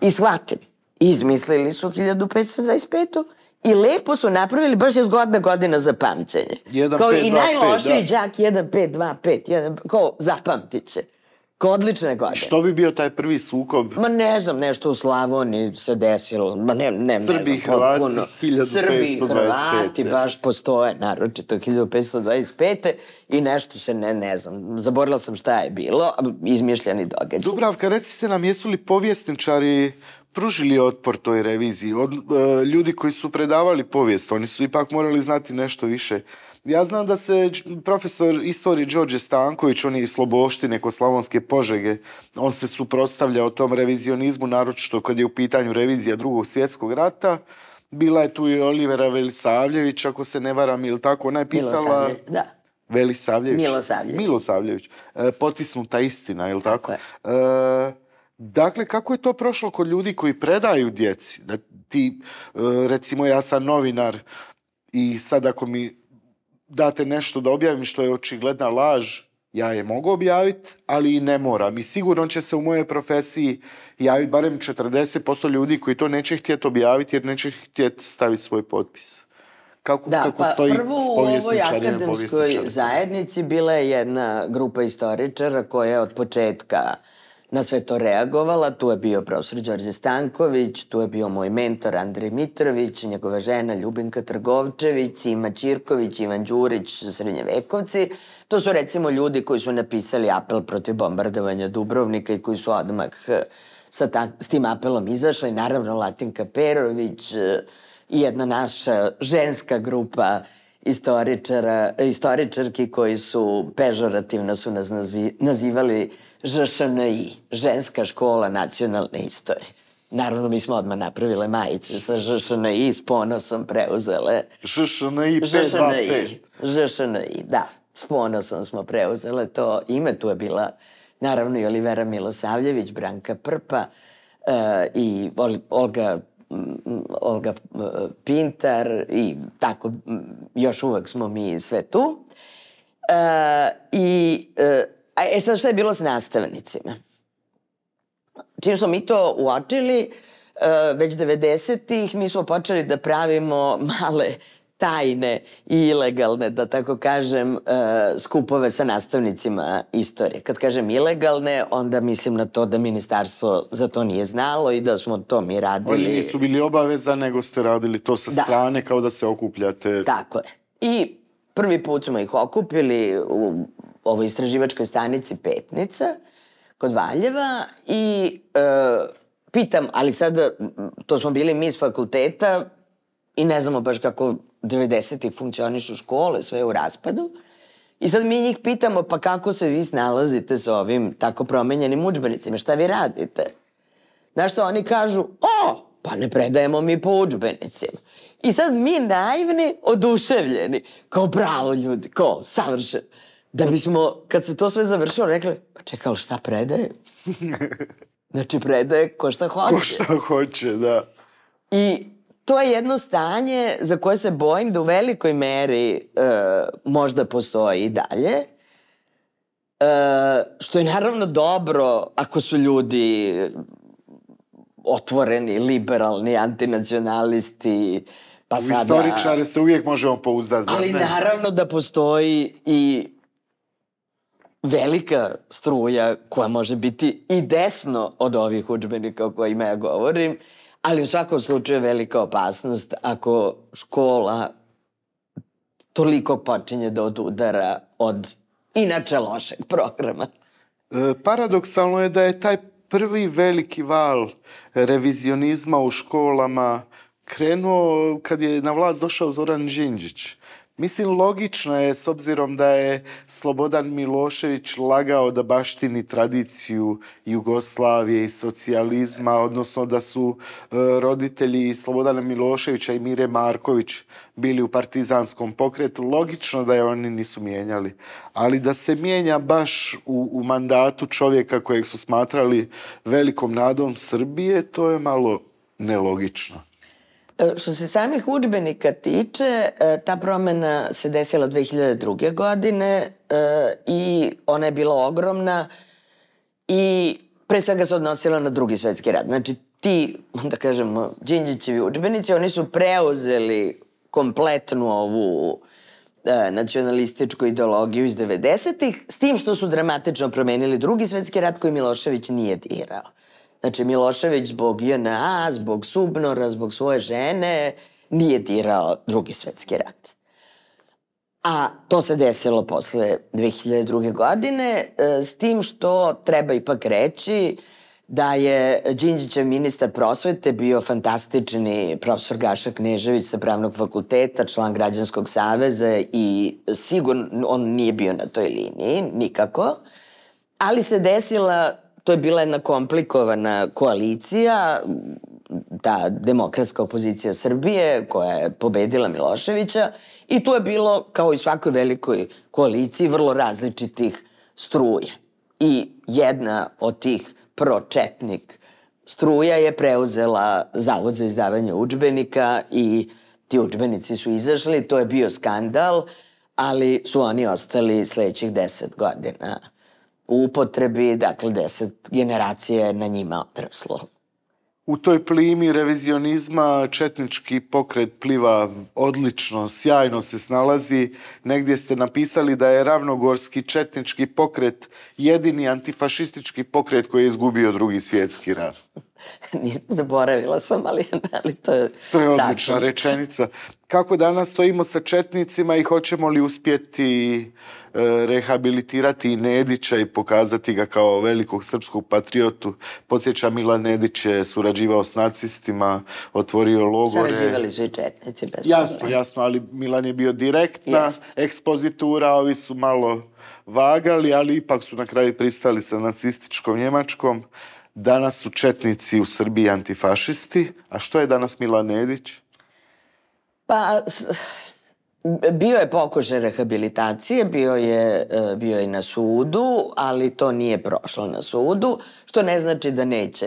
I shvatim. Izmislili su 1525. I lepo su napravili, baš je zgodna godina za pamćenje. 1, kao 5, i 2, najlošiji da. đak 1 5 2 5 1 kao zapamtit će. Kao odlične godine. Što bi bio taj prvi sukob? Ma ne znam, nešto u Slavoniji se desilo. Ma ne, ne, Srbi, ne znam, Hrvati, potpuno. 1525. Srbi, Hrvati baš postoje, naročito 1525. I nešto se, ne, ne znam, zaborila sam šta je bilo, izmišljeni događaj. Dubravka, recite nam, jesu li povjesničari pružili otpor toj reviziji. Od, e, ljudi koji su predavali povijest, oni su ipak morali znati nešto više. Ja znam da se profesor istorije Đorđe Stanković, on je iz Sloboštine, ko Slavonske požege, on se suprotstavljao tom revizionizmu, naročito kad je u pitanju revizija drugog svjetskog rata. Bila je tu i Olivera Velisavljević, ako se ne varam, ili tako, ona je pisala... da. Velisavljević. Milosavljević. Milosavljević. E, potisnuta istina, ili tako? tako? Je. E, Dakle, kako je to prošlo kod ljudi koji predaju djeci? Da ti, e, recimo ja sam novinar i sad ako mi date nešto da objavim što je očigledna laž, ja je mogu objaviti, ali i ne moram. I sigurno će se u moje profesiji javiti barem 40% ljudi koji to neće htjeti objaviti jer neće htjeti staviti svoj potpis. Kako, da, kako pa stoji prvo u ovoj akademskoj zajednici bila je jedna grupa istoričara koja je od početka uh, na sve to reagovala. Tu je bio profesor Đorđe Stanković, tu je bio moj mentor Andrej Mitrović, njegova žena Ljubinka Trgovčević, Ima Ćirković, Ivan Đurić, srednjevekovci. To su recimo ljudi koji su napisali apel protiv bombardovanja Dubrovnika i koji su odmah eh, sa ta, s tim apelom izašli. Naravno, Latinka Perović eh, i jedna naša ženska grupa istoričara, istoričarki koji su pežorativno su nas nazvi, nazivali ŽŠNI, ženska škola nacionalne istorije. Naravno, mi smo odmah napravile majice sa ŽŠNI, s ponosom preuzele. ŽŠNI ŽŠNI, ŽŠNI, da. S ponosom smo preuzele to ime. Tu je bila, naravno, i Olivera Milosavljević, Branka Prpa, uh, i Olga Olga Pintar i tako, još uvek smo mi sve tu. E, I, e, e sad šta je bilo s nastavnicima? Čim smo mi to uočili, e, već 90-ih mi smo počeli da pravimo male tajne i ilegalne, da tako kažem, e, skupove sa nastavnicima istorije. Kad kažem ilegalne, onda mislim na to da ministarstvo za to nije znalo i da smo to mi radili. Oni nisu bili obaveza, nego ste radili to sa da. strane kao da se okupljate. Tako je. I prvi put smo ih okupili u ovoj istraživačkoj stanici Petnica kod Valjeva i e, pitam, ali sada to smo bili mi iz fakulteta i ne znamo baš kako 90-ih funkcionišu škole, sve je u raspadu. I sad mi njih pitamo, pa kako se vi snalazite sa ovim tako promenjenim učbenicima? Šta vi radite? Znaš što oni kažu, o, pa ne predajemo mi po učbenicima. I sad mi naivni, oduševljeni, kao bravo ljudi, kao savršen. Da bismo, kad se to sve završilo, rekli, pa čekaj, šta predaje? Znači, predaje ko šta hoće. Ko šta hoće, da. I to je jedno stanje za koje se bojim da u velikoj meri e, možda postoji i dalje. E, što je naravno dobro ako su ljudi otvoreni, liberalni, antinacionalisti, pa sada... U istoričare se uvijek možemo pouzdati. Ali ne? naravno da postoji i velika struja koja može biti i desno od ovih učbenika o kojima ja govorim Ali u svakom slučaju velika opasnost ako škola toliko počinje da odudara od inače lošeg programa. E, paradoksalno je da je taj prvi veliki val revizionizma u školama krenuo kad je na vlast došao Zoran Žinđić. Mislim, logično je s obzirom da je Slobodan Milošević lagao da baštini tradiciju Jugoslavije i socijalizma, odnosno da su e, roditelji Slobodana Miloševića i Mire Marković bili u partizanskom pokretu. Logično da je oni nisu mijenjali, ali da se mijenja baš u, u mandatu čovjeka kojeg su smatrali velikom nadom Srbije, to je malo nelogično. E, što se samih učbenika tiče, e, ta promena se desila 2002. godine e, i ona je bila ogromna i pre svega se odnosila na drugi svetski rad. Znači, ti, da kažemo, Đinđićevi udžbenici, oni su preuzeli kompletnu ovu nacionalističku ideologiju iz 90-ih, s tim što su dramatično promenili drugi svetski rat koji Milošević nije dirao. Znači, Milošević zbog JNA, zbog Subnora, zbog svoje žene, nije dirao drugi svetski rat. A to se desilo posle 2002. godine, e, s tim što treba ipak reći da je Đinđićev ministar prosvete bio fantastični profesor Gaša Knežević sa Pravnog fakulteta, član Građanskog saveza i sigurno on nije bio na toj liniji, nikako. Ali se desila to je bila jedna komplikovana koalicija, ta demokratska opozicija Srbije koja je pobedila Miloševića i tu je bilo, kao i svakoj velikoj koaliciji, vrlo različitih struje. I jedna od tih pročetnik struja je preuzela Zavod za izdavanje učbenika i ti učbenici su izašli, to je bio skandal, ali su oni ostali sledećih deset godina u upotrebi, dakle, deset generacije na njima odraslo. U toj plimi revizionizma četnički pokret pliva odlično, sjajno se snalazi. Negdje ste napisali da je ravnogorski četnički pokret jedini antifašistički pokret koji je izgubio drugi svjetski rat. Zaboravila sam, ali, ali to je... To je odlična dakle. rečenica. Kako danas stojimo sa četnicima i hoćemo li uspjeti E, rehabilitirati i Nedića i pokazati ga kao velikog srpskog patriotu. Podsjeća Milan Nedić je surađivao s nacistima, otvorio logore. Sarađivali su i četnici. Bez jasno, problem. jasno, ali Milan je bio direktna Jest. ekspozitura, ovi su malo vagali, ali ipak su na kraju pristali sa nacističkom Njemačkom. Danas su četnici u Srbiji antifašisti. A što je danas Milan Nedić? Pa, Bio je pokušaj rehabilitacije, bio je, e, bio je na sudu, ali to nije prošlo na sudu, što ne znači da neće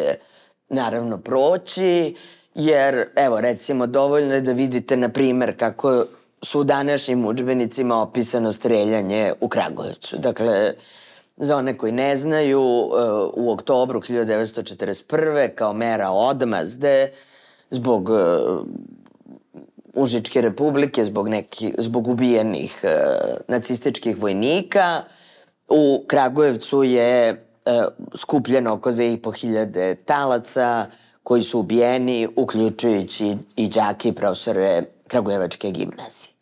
naravno proći, jer evo recimo dovoljno je da vidite na primer kako su u današnjim učbenicima opisano streljanje u Kragujevcu. Dakle, za one koji ne znaju, e, u oktobru 1941. kao mera odmazde zbog e, Užičke republike zbog, neki, zbog ubijenih e, nacističkih vojnika. U Kragujevcu je e, skupljeno oko 2500 talaca koji su ubijeni, uključujući i džake i profesore Kragujevačke gimnazije.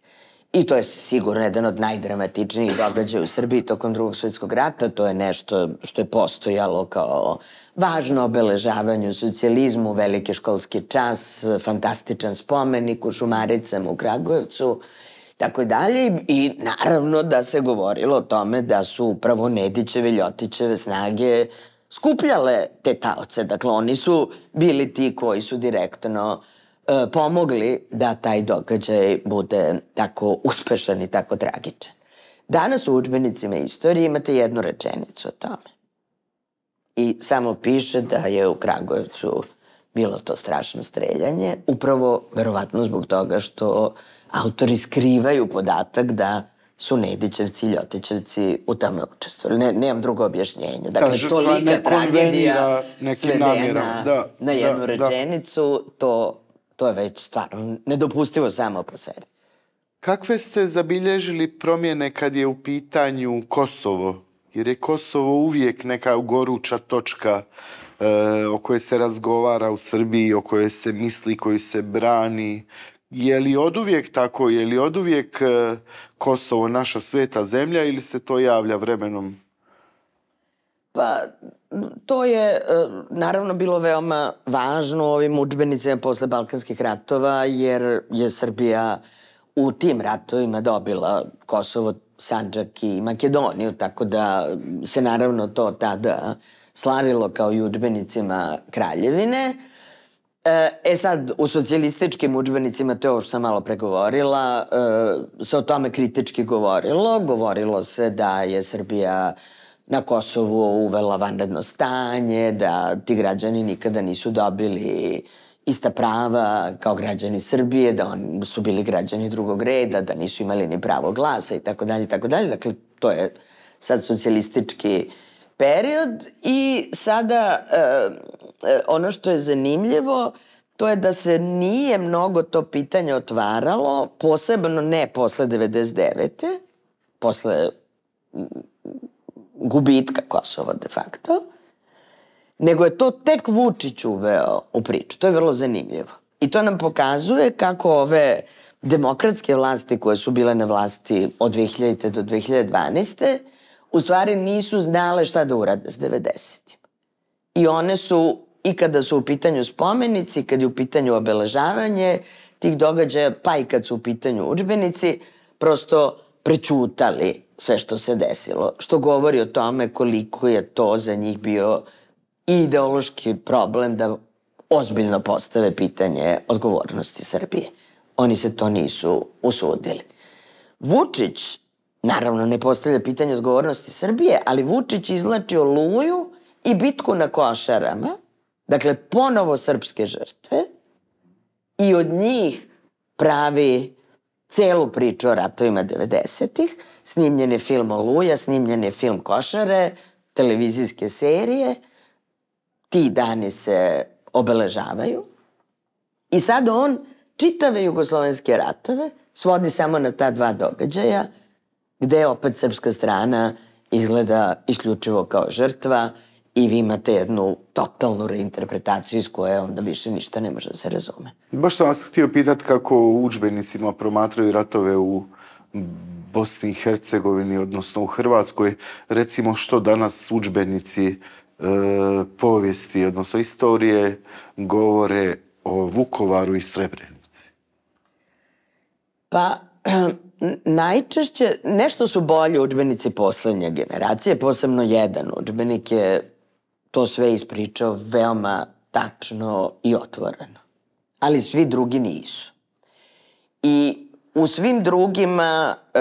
I to je sigurno jedan od najdramatičnijih događaja u Srbiji tokom drugog svetskog rata. To je nešto što je postojalo kao važno obeležavanje u socijalizmu, velike školski čas, fantastičan spomenik u Šumaricama u Kragujevcu tako i dalje. I naravno da se govorilo o tome da su upravo Nedićeve, Ljotićeve snage skupljale te taoce. Dakle, oni su bili ti koji su direktno uh, E, pomogli da taj događaj bude tako uspešan i tako tragičan. Danas u učbenicima istorije imate jednu rečenicu o tome. I samo piše da je u Kragujevcu bilo to strašno streljanje, upravo verovatno zbog toga što autori skrivaju podatak da su Nedićevci i Ljotićevci u tome učestvovali. Ne, nemam drugo objašnjenje. Dakle, to tolika tragedija svedena da, na da, jednu da, rečenicu, da. to to je već stvarno nedopustivo samo po sebi. Kakve ste zabilježili promjene kad je u pitanju Kosovo? Jer je Kosovo uvijek neka goruća točka e, o kojoj se razgovara u Srbiji, o kojoj se misli, koju se brani. Je li oduvijek tako? Je li oduvijek e, Kosovo naša sveta zemlja ili se to javlja vremenom? Pa to je e, naravno bilo veoma važno u ovim učbenicima posle Balkanskih ratova, jer je Srbija u tim ratovima dobila Kosovo, Sanđak i Makedoniju, tako da se naravno to tada slavilo kao i učbenicima Kraljevine. E, e sad, u socijalističkim učbenicima, to je ovo što sam malo pregovorila, e, se o tome kritički govorilo. Govorilo se da je Srbija na Kosovu uvela vanredno stanje, da ti građani nikada nisu dobili ista prava kao građani Srbije, da oni su bili građani drugog reda, da nisu imali ni pravo glasa i tako dalje i tako dalje. Dakle, to je sad socijalistički period i sada e, e ono što je zanimljivo to je da se nije mnogo to pitanje otvaralo, posebno ne posle 99. posle gubitka Kosova de facto, nego je to tek Vučić uveo u priču. To je vrlo zanimljivo. I to nam pokazuje kako ove demokratske vlasti koje su bile na vlasti od 2000. do 2012. u stvari nisu znale šta da urade s 90. I one su, i kada su u pitanju spomenici, kad je u pitanju obeležavanje tih događaja, pa i kad su u pitanju učbenici, prosto prećutali sve što se desilo, što govori o tome koliko je to za njih bio ideološki problem da ozbiljno postave pitanje odgovornosti Srbije. Oni se to nisu usudili. Vučić, naravno, ne postavlja pitanje odgovornosti Srbije, ali Vučić izlači oluju i bitku na košarama, dakle, ponovo srpske žrtve, i od njih pravi celu priču o ratovima 90-ih, snimljen je film Oluja, snimljen je film Košare, televizijske serije, ti dani se obeležavaju i sad on čitave jugoslovenske ratove svodi samo na ta dva događaja gde opet srpska strana izgleda isključivo kao žrtva i vi imate jednu totalnu reinterpretaciju iz koje onda više ništa ne može da se razume. Baš sam vas htio pitati kako učbenicima promatraju ratove u Bosni i Hercegovini, odnosno u Hrvatskoj, recimo što danas učbenici e, povijesti, odnosno istorije, govore o Vukovaru i Srebrenici? Pa, najčešće, nešto su bolje učbenici poslednje generacije, posebno jedan učbenik je to sve ispričao veoma tačno i otvoreno. Ali svi drugi nisu. I u svim drugima e,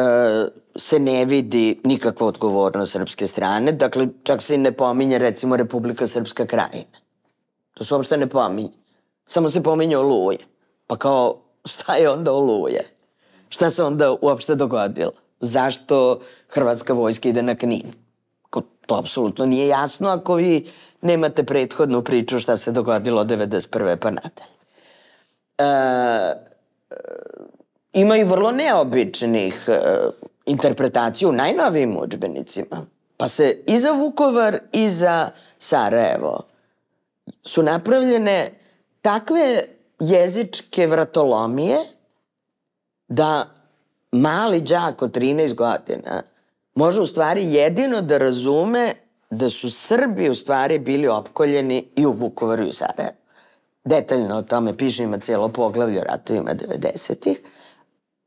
se ne vidi nikakva odgovornost srpske strane, dakle čak se i ne pominje recimo Republika Srpska krajina. To se uopšte ne pominje. Samo se pominje oluje. Pa kao, šta je onda oluje? Šta se onda uopšte dogodilo? Zašto hrvatska vojska ide na Knin? To apsolutno nije jasno ako vi nemate prethodnu priču šta se dogodilo od 91. pa nadalje. E, e, ima i vrlo neobičnih e, interpretacija u najnovijim uđbenicima. Pa se i za Vukovar i za Sarajevo su napravljene takve jezičke vratolomije da mali đak od 13 godina – može u stvari jedino da razume da su Srbi u stvari bili opkoljeni i u Vukovaru i u Sarajevu. Detaljno o tome piše, ima cijelo poglavlje o ratovima 90-ih.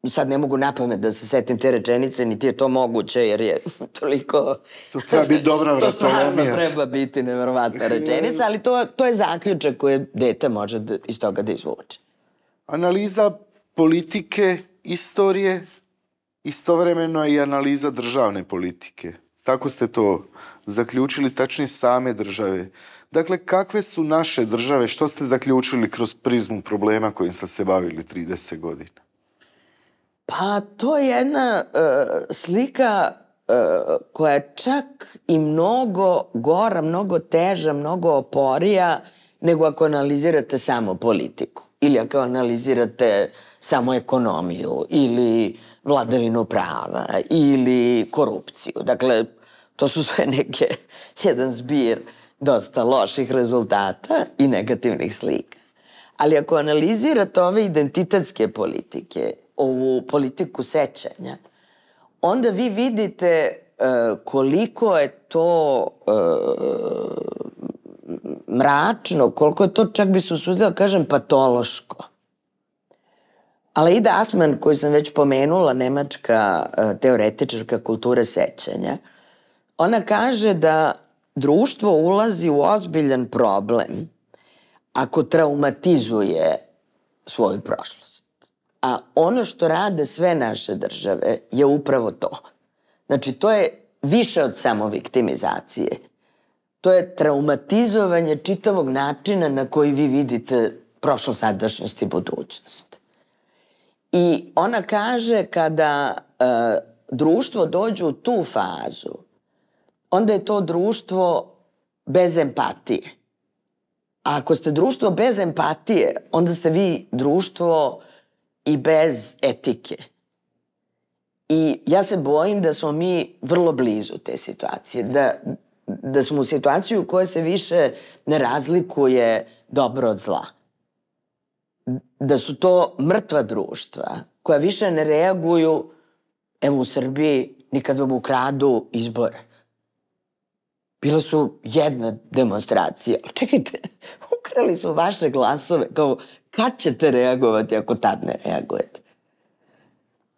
Sad ne mogu na pamet da se setim te rečenice, niti je to moguće, jer je toliko... To treba biti dobra To stvarno treba biti nevjerovatna rečenica, ali to, to je zaključak koje dete može da, iz toga da izvuče. Analiza politike, istorije, Istovremeno i analiza državne politike. Tako ste to zaključili, tačni same države. Dakle, kakve su naše države, što ste zaključili kroz prizmu problema kojim ste se bavili 30 godina? Pa to je jedna e, slika e, koja je čak i mnogo gora, mnogo teža, mnogo oporija nego ako analizirate samo politiku ili ako analizirate samo ekonomiju ili vladavinu prava ili korupciju. Dakle, to su sve neke, jedan zbir dosta loših rezultata i negativnih slika. Ali ako analizirate ove identitetske politike, ovu politiku sećanja, onda vi vidite koliko je to mračno, koliko je to, čak bi se usudila, kažem, patološko. Aleida Asman, koju sam već pomenula, nemačka e, teoretičarka kulture sećanja, ona kaže da društvo ulazi u ozbiljan problem ako traumatizuje svoju prošlost. A ono što rade sve naše države je upravo to. Znači, to je više od samo viktimizacije. To je traumatizovanje čitavog načina na koji vi vidite prošlo, sadašnjost i budućnost. I ona kaže kada e, društvo dođe u tu fazu, onda je to društvo bez empatije. A ako ste društvo bez empatije, onda ste vi društvo i bez etike. I ja se bojim da smo mi vrlo blizu te situacije, da, da smo u situaciju koja se više ne razlikuje dobro od zla da su to mrtva društva koja više ne reaguju, evo u Srbiji, nikad vam ukradu izbor. Bila su jedna demonstracija. Čekajte, ukrali su vaše glasove. Kao, kad ćete reagovati ako tad ne reagujete?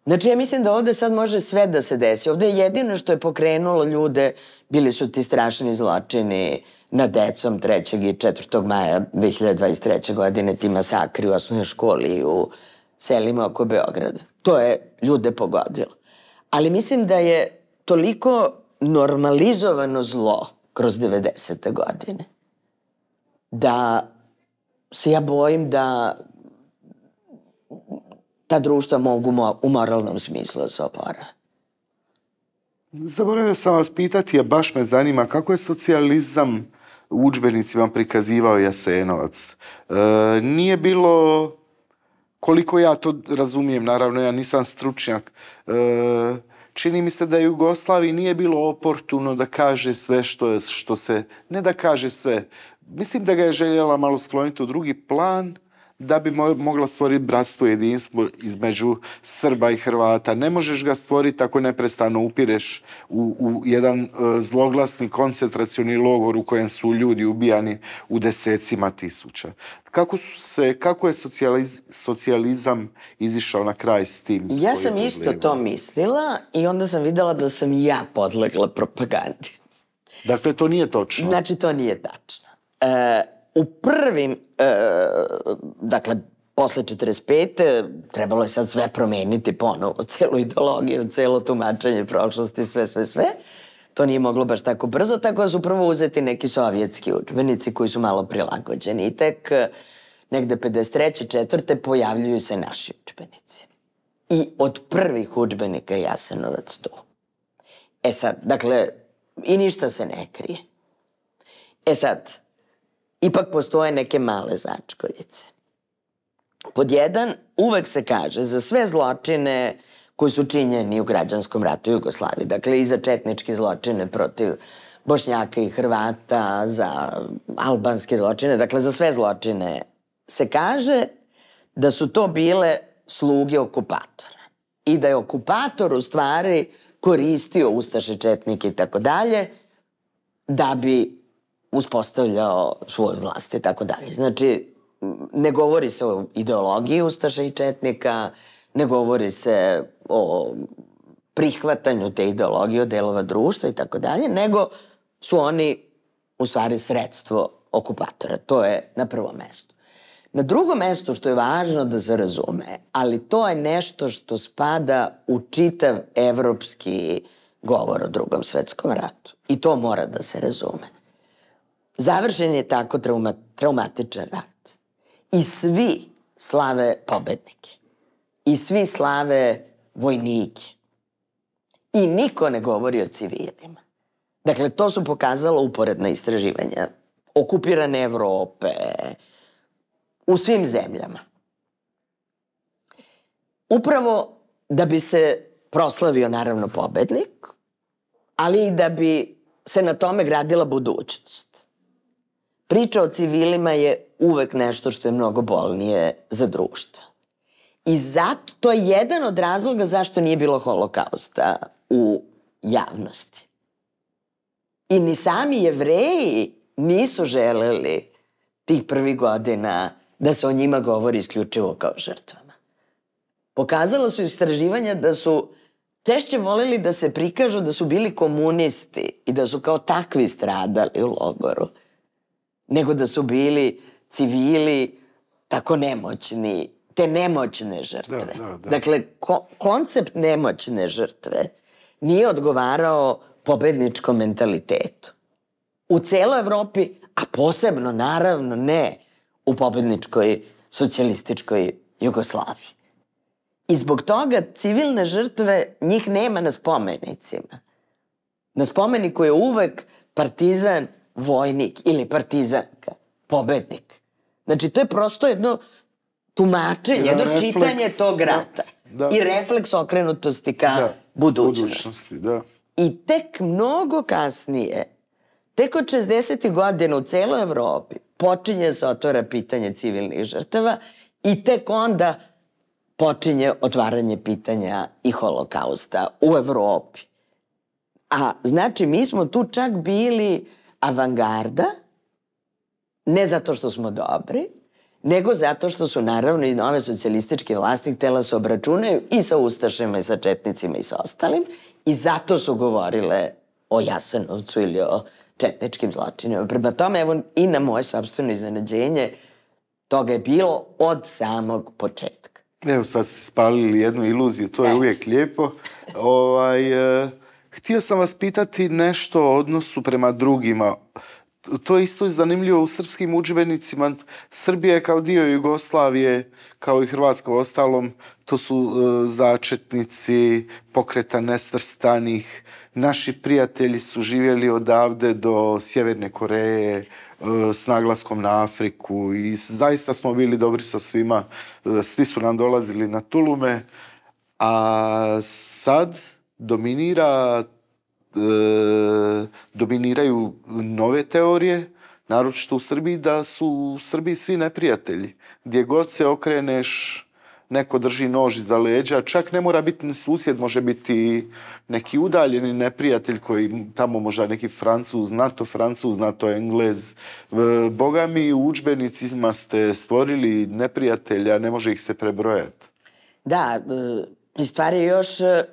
Znači, ja mislim da ovde sad može sve da se desi. Ovde je jedino što je pokrenulo ljude, bili su ti strašni zločini, uh, na decom 3. i 4. maja 2023. godine ti masakri u osnovnoj školi u selima oko Beograda. To je ljude pogodilo. Ali mislim da je toliko normalizovano zlo kroz 90. godine da se ja bojim da ta društva mogu u moralnom smislu da se opora. Zaboravio sam vas pitati, a baš me zanima kako je socijalizam u učbenicima prikazivao Jasenovac. E, nije bilo, koliko ja to razumijem, naravno ja nisam stručnjak, e, čini mi se da Jugoslaviji nije bilo oportuno da kaže sve što, je, što se, ne da kaže sve, mislim da ga je željela malo skloniti u drugi plan, da bi mogla stvoriti bratstvo i jedinstvo između Srba i Hrvata. Ne možeš ga stvoriti ako neprestano upireš u, u jedan uh, zloglasni koncentracioni logor u kojem su ljudi ubijani u desecima tisuća. Kako, su se, kako je socijaliz, socijalizam izišao na kraj s tim? Ja sam isto to mislila i onda sam videla da sam ja podlegla propagandi. Dakle, to nije točno. Znači, to nije tačno. E, u prvim E, dakle, posle 45. trebalo je sad sve promeniti ponovo, celu ideologiju, celo tumačenje prošlosti, sve, sve, sve. To nije moglo baš tako brzo, tako da su prvo uzeti neki sovjetski učbenici koji su malo prilagođeni. I tek e, negde 53. četvrte pojavljuju se naši učbenici. I od prvih učbenika Jasenovac tu. E sad, dakle, i ništa se ne krije. E sad, ipak postoje neke male začkoljice. Pod jedan, uvek se kaže za sve zločine koji su činjeni u građanskom ratu Jugoslavije, dakle i za četničke zločine protiv Bošnjaka i Hrvata, za albanske zločine, dakle za sve zločine se kaže da su to bile sluge okupatora i da je okupator u stvari koristio ustaše, četnike i tako dalje da bi uspostavljao svoju vlast i tako dalje. Znači, ne govori se o ideologiji Ustaša i Četnika, ne govori se o prihvatanju te ideologije od delova društva i tako dalje, nego su oni u stvari sredstvo okupatora. To je na prvom mestu. Na drugom mestu što je važno da se razume, ali to je nešto što spada u čitav evropski govor o drugom svetskom ratu. I to mora da se razume. Završen je tako trauma, traumatičan rat. I svi slave pobednike. I svi slave vojnike. I niko ne govori o civilima. Dakle, to su pokazala uporedna istraživanja okupirane Evrope, u svim zemljama. Upravo da bi se proslavio, naravno, pobednik, ali i da bi se na tome gradila budućnost. Priča o civilima je uvek nešto što je mnogo bolnije za društvo. I zato, to je jedan od razloga zašto nije bilo holokausta u javnosti. I ni sami jevreji nisu želeli tih prvih godina da se o njima govori isključivo kao žrtvama. Pokazalo su istraživanja da su češće voleli da se prikažu da su bili komunisti i da su kao takvi stradali u logoru, nego da su bili civili tako nemoćni, te nemoćne žrtve. Da, da, da. Dakle, ko, koncept nemoćne žrtve nije odgovarao pobedničkom mentalitetu. U celoj Evropi, a posebno, naravno, ne u pobedničkoj socijalističkoj Jugoslaviji. I zbog toga civilne žrtve njih nema na spomenicima. Na spomeniku je uvek partizan vojnik ili partizanka, pobednik. Znači, to je prosto jedno tumačenje, jedno refleks, čitanje tog da, rata. Da, da. I refleks okrenutosti ka da, budućnosti. budućnosti da. I tek mnogo kasnije, tek od 60. godina u celoj Evropi, počinje se otvora pitanje civilnih žrtava i tek onda počinje otvaranje pitanja i holokausta u Evropi. A znači mi smo tu čak bili avangarda, ne zato što smo dobri, nego zato što su naravno i nove socijalističke vlasti tela da se obračunaju i sa Ustašima i sa Četnicima i sa ostalim i zato su govorile o Jasenovcu ili o četničkim zločinima. Prema tome, evo i na moje sobstveno iznenađenje, toga je bilo od samog početka. Evo sad ste spalili jednu iluziju, to je Neći. uvijek lijepo. Ovaj, uh... Htio sam vas pitati nešto o odnosu prema drugima. To je isto zanimljivo u srpskim udžbenicima. Srbija je kao dio Jugoslavije, kao i Hrvatska ostalom, to su e, začetnici pokreta nesvrstanih. Naši prijatelji su živjeli odavde do Sjeverne Koreje e, s naglaskom na Afriku i zaista smo bili dobri sa svima. E, svi su nam dolazili na tulume, a sad dominira E, dominiraju nove teorije, naročito u Srbiji, da su u Srbiji svi neprijatelji. Gdje god se okreneš, neko drži nož iza leđa, čak ne mora biti susjed, može biti neki udaljeni neprijatelj koji tamo možda neki francuz, nato francuz, nato englez. E, Boga mi u udžbenicima ste stvorili neprijatelja, ne može ih se prebrojati. Da, e, stvari još e,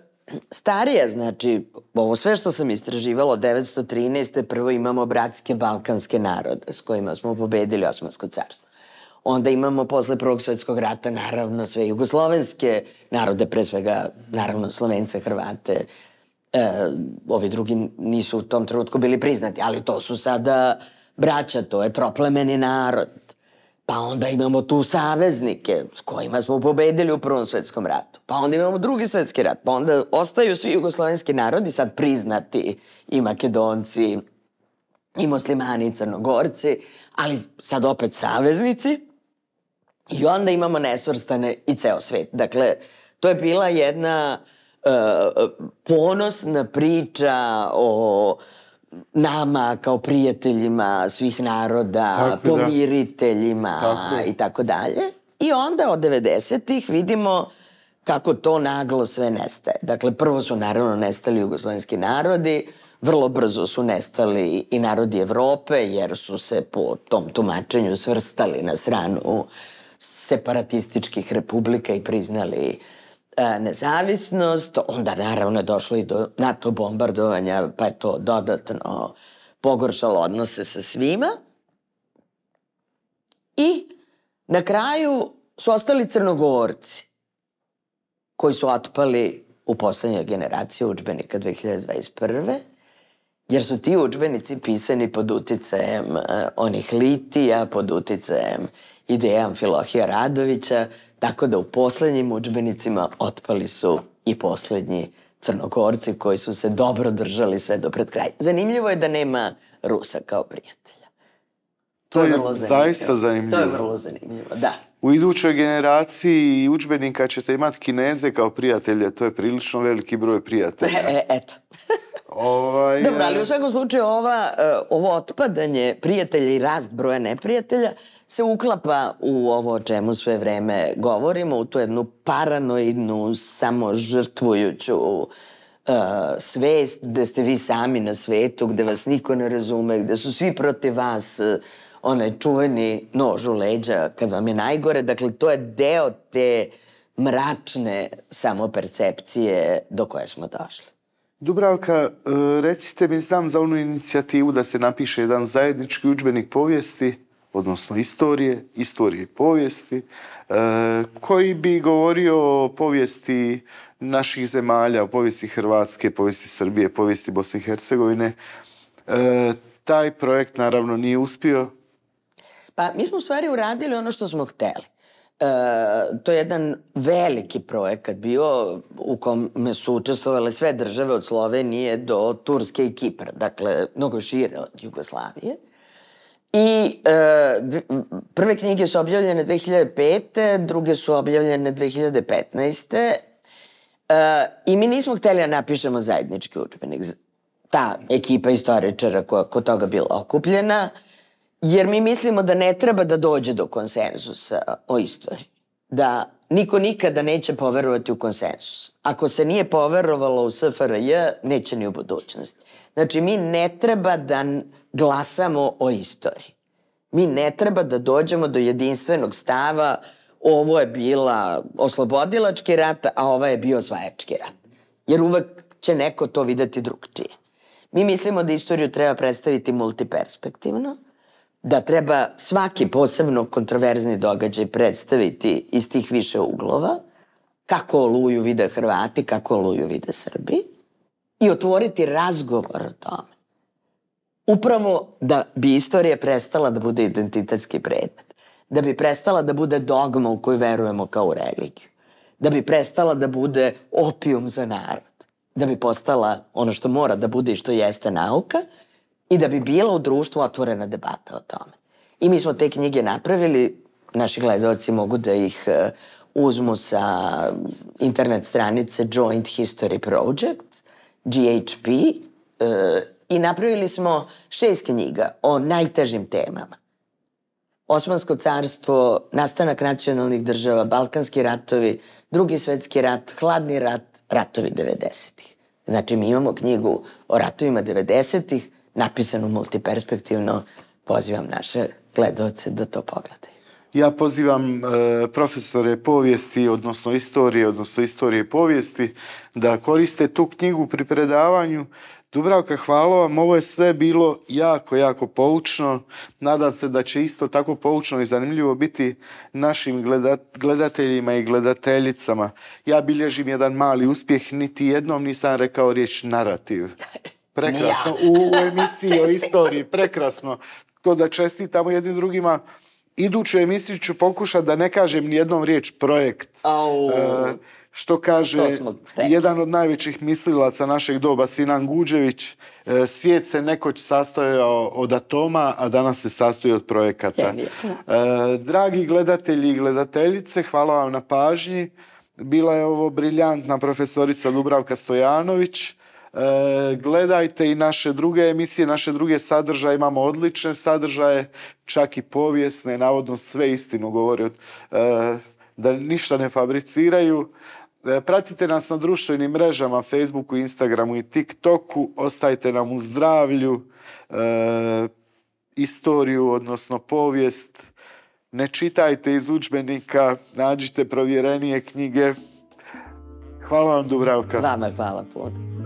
starija, znači, ovo sve što sam istraživala, 913. prvo imamo bratske balkanske narode s kojima smo pobedili Osmansko carstvo. Onda imamo posle Prvog svetskog rata, naravno, sve jugoslovenske narode, pre svega, naravno, Slovence, Hrvate, e, ovi drugi nisu u tom trenutku bili priznati, ali to su sada braća, to je troplemeni narod. Pa onda imamo tu saveznike s kojima smo pobedili u Prvom svetskom ratu. Pa onda imamo Drugi svetski rat. Pa onda ostaju svi jugoslovenski narodi sad priznati i makedonci i muslimani i crnogorci, ali sad opet saveznici. I onda imamo nesvrstane i ceo svet. Dakle, to je bila jedna uh, ponosna priča o uh, nama kao prijateljima svih naroda, tako, da. pomiriteljima tako. i tako dalje. I onda od 90-ih vidimo kako to naglo sve nestaje. Dakle, prvo su naravno nestali jugoslovenski narodi, vrlo brzo su nestali i narodi Evrope, jer su se po tom tumačenju svrstali na stranu separatističkih republika i priznali uh, E, nezavisnost, onda naravno je došlo i do NATO bombardovanja, pa je to dodatno pogoršalo odnose sa svima. I na kraju su ostali crnogorci koji su otpali u poslednjoj generaciji učbenika 2021. Jer su ti učbenici pisani pod uticajem uh, onih litija, pod uticajem ideja Amfilohija Radovića, Tako da u poslednjim učbenicima otpali su i poslednji crnogorci koji su se dobro držali sve do pred kraja. Zanimljivo je da nema Rusa kao prijatelj. To, je, je, vrlo zanimljivo. zaista zanimljivo. To je vrlo zanimljivo, da. U idućoj generaciji učbenika ćete imati kineze kao prijatelje. To je prilično veliki broj prijatelja. E, e eto. ovaj, Dobro, ali e, u svakom slučaju ova, e, ovo otpadanje prijatelja i rast broja neprijatelja se uklapa u ovo o čemu sve vreme govorimo, u tu jednu paranoidnu, samožrtvujuću uh, Uh, svest, da ste vi sami na svetu, gde vas niko ne razume, gde su svi protiv vas, uh, onaj čuveni nož u leđa kad vam je najgore. Dakle, to je deo te mračne samopercepcije do koje smo došli. Dubravka, e, recite mi, znam za onu inicijativu da se napiše jedan zajednički učbenik povijesti, odnosno istorije, istorije i povijesti, e, koji bi govorio o povijesti naših zemalja, o povijesti Hrvatske, povijesti Srbije, povijesti Bosne i Hercegovine. E, taj projekt naravno nije uspio, Pa mi smo u stvari uradili ono što smo hteli. E, to je jedan veliki projekat bio u kome su učestvovali sve države od Slovenije do Turske i Kipra, dakle mnogo šire od Jugoslavije. I e, prve knjige su objavljene 2005. druge su objavljene 2015. E, I mi nismo hteli da napišemo zajednički učbenik. Ta ekipa istoričara koja kod toga bila okupljena – Jer mi mislimo da ne treba da dođe do konsenzusa o istoriji. Da niko nikada neće poverovati u konsensus. Ako se nije poverovalo u SFRJ, neće ni u budućnosti. Znači, mi ne treba da glasamo o istoriji. Mi ne treba da dođemo do jedinstvenog stava ovo je bila oslobodilački rat, a ova je bio osvajački rat. Jer uvek će neko to videti drugčije. Mi mislimo da istoriju treba predstaviti multiperspektivno, da treba svaki posebno kontroverzni događaj predstaviti iz tih više uglova, kako oluju vide Hrvati, kako oluju vide Srbi, i otvoriti razgovor o tome. Upravo da bi istorija prestala da bude identitetski predmet, da bi prestala da bude dogma u koju verujemo kao u religiju, da bi prestala da bude opijum za narod, da bi postala ono što mora da bude i što jeste nauka – i da bi bila u društvu otvorena debata o tome. I mi smo te knjige napravili, naši gledalci mogu da ih e, uzmu sa internet stranice Joint History Project, GHP, e, i napravili smo šest knjiga o najtežim temama. Osmansko carstvo, nastanak nacionalnih država, Balkanski ratovi, Drugi svetski rat, Hladni rat, ratovi 90-ih. Znači, mi imamo knjigu o ratovima 90-ih, napisano multiperspektivno, pozivam naše gledoce da to pogledaju. Ja pozivam e, profesore povijesti, odnosno istorije, odnosno istorije povijesti, da koriste tu knjigu pri predavanju. Dubravka, hvala vam. Ovo je sve bilo jako, jako poučno. Nadam se da će isto tako poučno i zanimljivo biti našim gledat gledateljima i gledateljicama. Ja bilježim jedan mali uspjeh. Niti jednom nisam rekao riječ narativ. Prekrasno. U, u emisiji o istoriji. Prekrasno. To da čestitamo jednim drugima. Iduću emisiju ću pokušat da ne kažem ni jednom riječ projekt. Au. Uh, što kaže jedan od najvećih mislilaca našeg doba, Sinan Guđević, e, svijet se nekoć sastojao od atoma, a danas se sastoji od projekata. Da. E, dragi gledatelji i gledateljice, hvala vam na pažnji. Bila je ovo briljantna profesorica Dubravka Stojanović. E, gledajte i naše druge emisije, naše druge sadržaje, imamo odlične sadržaje, čak i povijesne, navodno sve istinu govori od, e, da ništa ne fabriciraju. E, pratite nas na društvenim mrežama, Facebooku, Instagramu i TikToku. Ostajte nam u zdravlju, e, istoriju, odnosno povijest. Ne čitajte iz udžbenika, nađite provjerenije knjige. Hvala vam, Dubravka. Vama hvala puno.